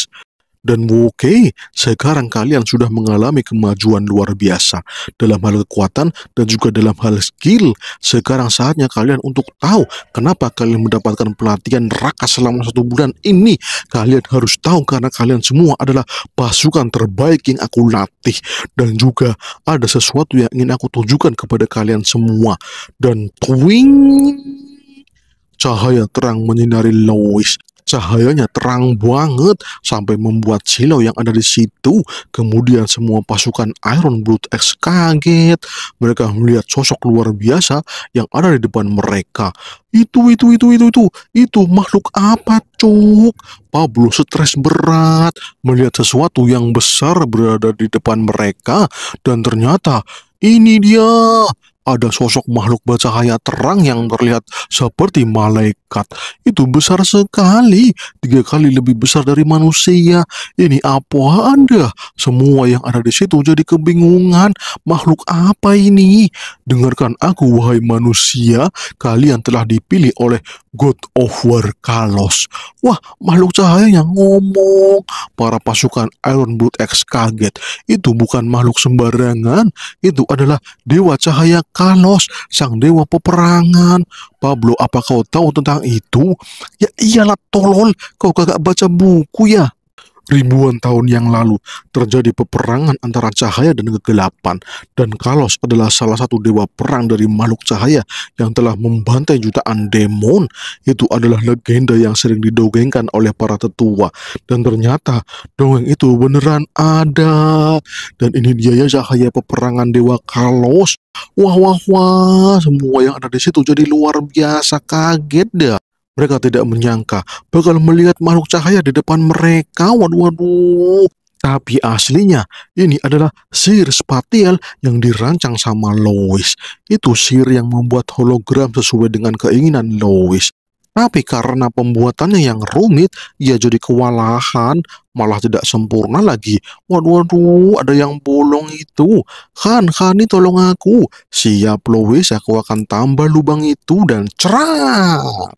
dan oke, sekarang kalian sudah mengalami kemajuan luar biasa dalam hal kekuatan dan juga dalam hal skill. Sekarang saatnya kalian untuk tahu kenapa kalian mendapatkan pelatihan raka selama satu bulan ini. Kalian harus tahu karena kalian semua adalah pasukan terbaik yang aku latih dan juga ada sesuatu yang ingin aku tunjukkan kepada kalian semua. Dan twing Cahaya terang menyinari Lois. Cahayanya terang banget sampai membuat silau yang ada di situ. Kemudian semua pasukan Iron Blood X kaget. Mereka melihat sosok luar biasa yang ada di depan mereka. Itu, itu, itu, itu, itu. Itu makhluk apa, cuk? Pablo stres berat melihat sesuatu yang besar berada di depan mereka. Dan ternyata ini dia ada sosok makhluk bercahaya terang yang terlihat seperti malaikat. Itu besar sekali, tiga kali lebih besar dari manusia. Ini apa Anda? Semua yang ada di situ jadi kebingungan. Makhluk apa ini? Dengarkan aku, wahai manusia. Kalian telah dipilih oleh God of War Kalos. Wah, makhluk cahaya yang ngomong. Para pasukan Iron Blood X kaget. Itu bukan makhluk sembarangan. Itu adalah Dewa Cahaya Carlos, sang dewa peperangan. Pablo, apa kau tahu tentang itu? Ya iyalah tolol, kau kagak baca buku ya ribuan tahun yang lalu terjadi peperangan antara cahaya dan kegelapan dan Kalos adalah salah satu dewa perang dari makhluk cahaya yang telah membantai jutaan demon itu adalah legenda yang sering didongengkan oleh para tetua dan ternyata dongeng itu beneran ada dan ini dia ya cahaya peperangan dewa Kalos wah wah wah semua yang ada di situ jadi luar biasa kaget deh mereka tidak menyangka bakal melihat makhluk cahaya di depan mereka. Waduh, waduh. Tapi aslinya ini adalah sihir spatial yang dirancang sama Lois. Itu sihir yang membuat hologram sesuai dengan keinginan Lois. Tapi karena pembuatannya yang rumit, ia jadi kewalahan, malah tidak sempurna lagi. Waduh, waduh, ada yang bolong itu. Kan-kan, Khani tolong aku. Siap, Lois, aku akan tambah lubang itu dan cerah.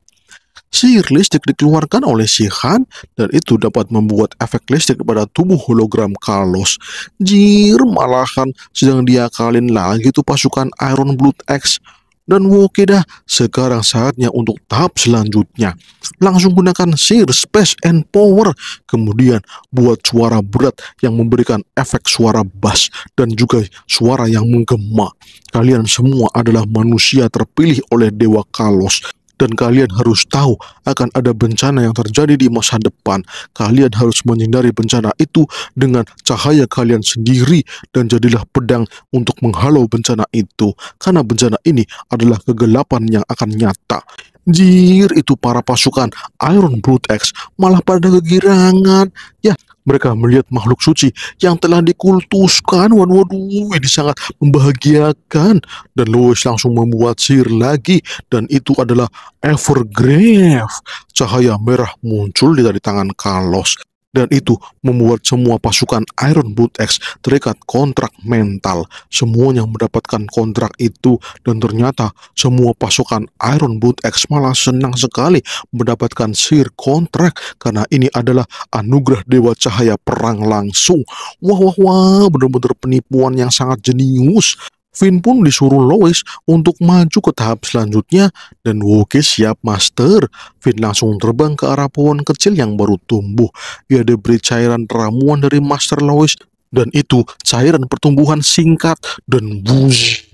Sihir listrik dikeluarkan oleh sihan dan itu dapat membuat efek listrik pada tubuh hologram Carlos. Jir malahan sedang dia diakalin lagi tuh pasukan Iron Blood X. Dan oke dah, sekarang saatnya untuk tahap selanjutnya. Langsung gunakan sihir space and power, kemudian buat suara berat yang memberikan efek suara bass dan juga suara yang menggema. Kalian semua adalah manusia terpilih oleh Dewa Kalos dan kalian harus tahu akan ada bencana yang terjadi di masa depan. Kalian harus menghindari bencana itu dengan cahaya kalian sendiri dan jadilah pedang untuk menghalau bencana itu. Karena bencana ini adalah kegelapan yang akan nyata. Jir itu para pasukan Iron Blood X malah pada kegirangan. Ya, mereka melihat makhluk suci yang telah dikultuskan. Waduh, ini sangat membahagiakan. Dan Louis langsung membuat sihir lagi. Dan itu adalah Evergrave. Cahaya merah muncul dari tangan Carlos. Dan itu membuat semua pasukan Iron Boot X terikat kontrak mental. Semuanya mendapatkan kontrak itu dan ternyata semua pasukan Iron Boot X malah senang sekali mendapatkan sir kontrak karena ini adalah anugerah Dewa Cahaya Perang langsung. Wah wah wah benar-benar penipuan yang sangat jenius. Finn pun disuruh Lois untuk maju ke tahap selanjutnya dan Woke siap master. Finn langsung terbang ke arah pohon kecil yang baru tumbuh. Ia diberi cairan ramuan dari Master Lois dan itu cairan pertumbuhan singkat dan buzz.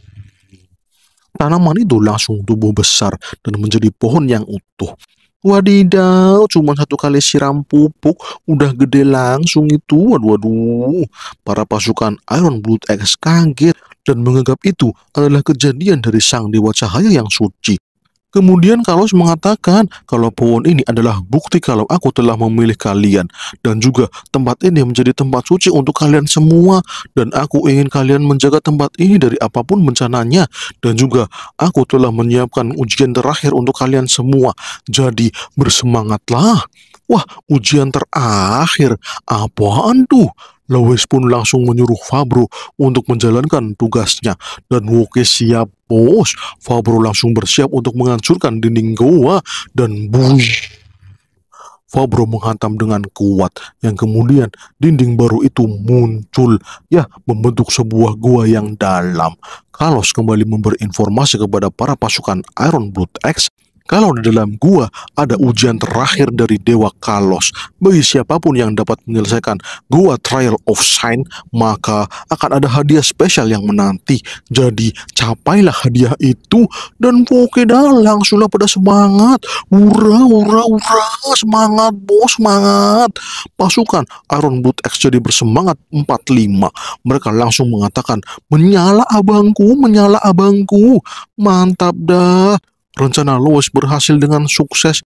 Tanaman itu langsung tumbuh besar dan menjadi pohon yang utuh. Wadidaw, cuma satu kali siram pupuk, udah gede langsung itu. Waduh, waduh. Para pasukan Iron Blood X kaget dan menganggap itu adalah kejadian dari sang dewa cahaya yang suci. Kemudian Kalos mengatakan kalau pohon ini adalah bukti kalau aku telah memilih kalian dan juga tempat ini menjadi tempat suci untuk kalian semua dan aku ingin kalian menjaga tempat ini dari apapun bencananya dan juga aku telah menyiapkan ujian terakhir untuk kalian semua. Jadi bersemangatlah. Wah, ujian terakhir. Apaan tuh? Lewis pun langsung menyuruh Fabro untuk menjalankan tugasnya dan Woke siap bos. Fabro langsung bersiap untuk menghancurkan dinding goa dan bunyi. Fabro menghantam dengan kuat yang kemudian dinding baru itu muncul ya membentuk sebuah gua yang dalam. Kalos kembali memberi informasi kepada para pasukan Iron Blood X kalau di dalam gua ada ujian terakhir dari Dewa Kalos, bagi siapapun yang dapat menyelesaikan gua Trial of Sign, maka akan ada hadiah spesial yang menanti. Jadi, capailah hadiah itu dan dah langsunglah pada semangat. Ura, ura, ura, semangat bos, semangat. Pasukan Iron Blood X jadi bersemangat 45. Mereka langsung mengatakan, menyala abangku, menyala abangku. Mantap dah, Rencana Lois berhasil dengan sukses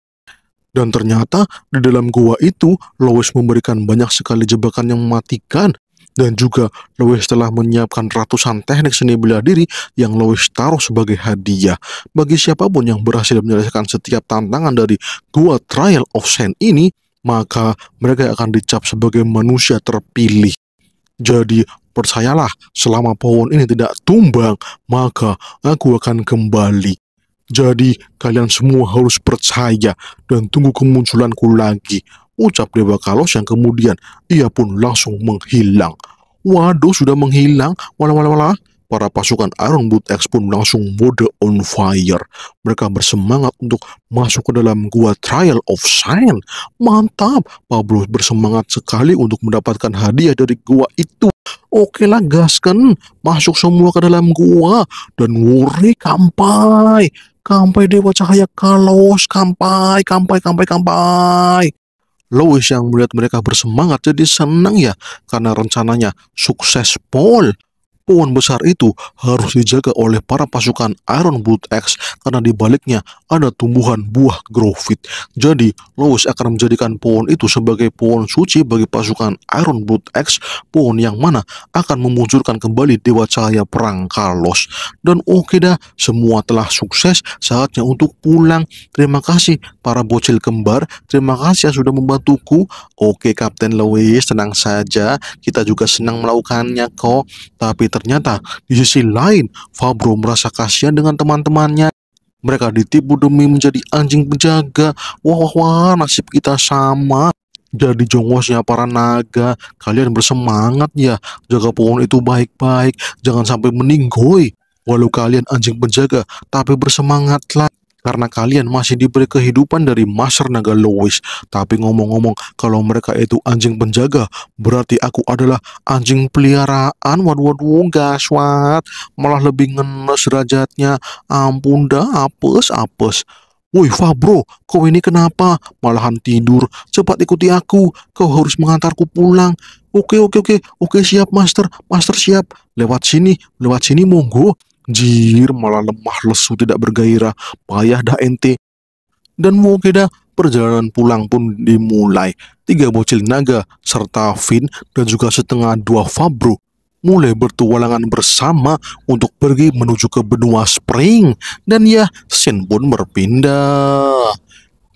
dan ternyata di dalam gua itu Lois memberikan banyak sekali jebakan yang mematikan dan juga Lois telah menyiapkan ratusan teknik seni bela diri yang Lois taruh sebagai hadiah bagi siapapun yang berhasil menyelesaikan setiap tantangan dari gua Trial of Sand ini maka mereka akan dicap sebagai manusia terpilih jadi percayalah selama pohon ini tidak tumbang maka aku akan kembali jadi kalian semua harus percaya dan tunggu kemunculanku lagi. Ucap Dewa Kalos yang kemudian ia pun langsung menghilang. Waduh sudah menghilang, wala wala wala. Para pasukan Iron Boot X pun langsung mode on fire. Mereka bersemangat untuk masuk ke dalam gua Trial of Shine. Mantap, Pablo bersemangat sekali untuk mendapatkan hadiah dari gua itu. Oke lah gaskan, masuk semua ke dalam gua dan wuri kampai. Kampai Dewa Cahaya Kalos, kampai, kampai, kampai, kampai. Louis yang melihat mereka bersemangat jadi senang ya karena rencananya sukses Paul pohon besar itu harus dijaga oleh para pasukan Iron Blood X karena di baliknya ada tumbuhan buah Grovit. Jadi, Lois akan menjadikan pohon itu sebagai pohon suci bagi pasukan Iron Blood X, pohon yang mana akan memunculkan kembali Dewa Cahaya Perang Carlos. Dan oke okay dah, semua telah sukses, saatnya untuk pulang. Terima kasih para bocil kembar, terima kasih yang sudah membantuku. Oke okay, Kapten Lois, tenang saja, kita juga senang melakukannya kok. Tapi Ternyata di sisi lain, Fabro merasa kasihan dengan teman-temannya. Mereka ditipu demi menjadi anjing penjaga. Wah, wah, wah, nasib kita sama. Jadi jongosnya para naga, kalian bersemangat ya. Jaga pohon itu baik-baik, jangan sampai meninggoy. Walau kalian anjing penjaga, tapi bersemangatlah karena kalian masih diberi kehidupan dari Master Naga Lois. Tapi ngomong-ngomong, kalau mereka itu anjing penjaga, berarti aku adalah anjing peliharaan. Waduh, waduh, gaswat. Malah lebih ngenes derajatnya. Ampun dah, apes, apes. Woi Fabro, kau ini kenapa? Malahan tidur. Cepat ikuti aku. Kau harus mengantarku pulang. Oke, oke, oke. Oke, siap, Master. Master siap. Lewat sini, lewat sini, monggo. Jir malah lemah lesu tidak bergairah, payah dah ente. Dan mungkin dah, perjalanan pulang pun dimulai. Tiga bocil naga, serta Finn dan juga setengah dua Fabro mulai bertualangan bersama untuk pergi menuju ke benua Spring. Dan ya, Sin pun berpindah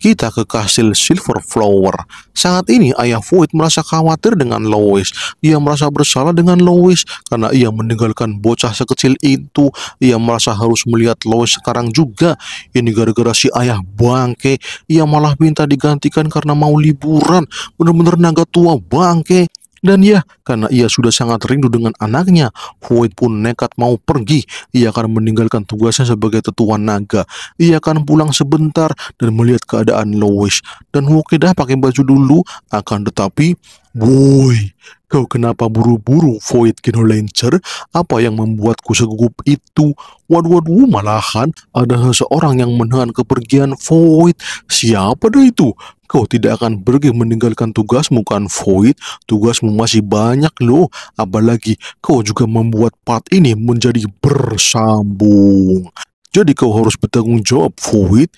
kita ke kastil Silver Flower. Saat ini ayah Void merasa khawatir dengan Lois. Ia merasa bersalah dengan Lois karena ia meninggalkan bocah sekecil itu. Ia merasa harus melihat Lois sekarang juga. Ini gara-gara si ayah bangke. Ia malah minta digantikan karena mau liburan. Benar-benar naga tua bangke. Dan ya, karena ia sudah sangat rindu dengan anaknya, Void pun nekat mau pergi. Ia akan meninggalkan tugasnya sebagai tetua naga. Ia akan pulang sebentar dan melihat keadaan Lois. Dan dah pakai baju dulu, akan tetapi Woi, kau kenapa buru-buru Void Kino Lancer? Apa yang membuatku segugup itu? Waduh, waduh, malahan ada seseorang yang menahan kepergian Void. Siapa dah itu? Kau tidak akan pergi meninggalkan tugasmu kan Void. Tugasmu masih banyak loh. Apalagi kau juga membuat part ini menjadi bersambung. Jadi kau harus bertanggung jawab Void.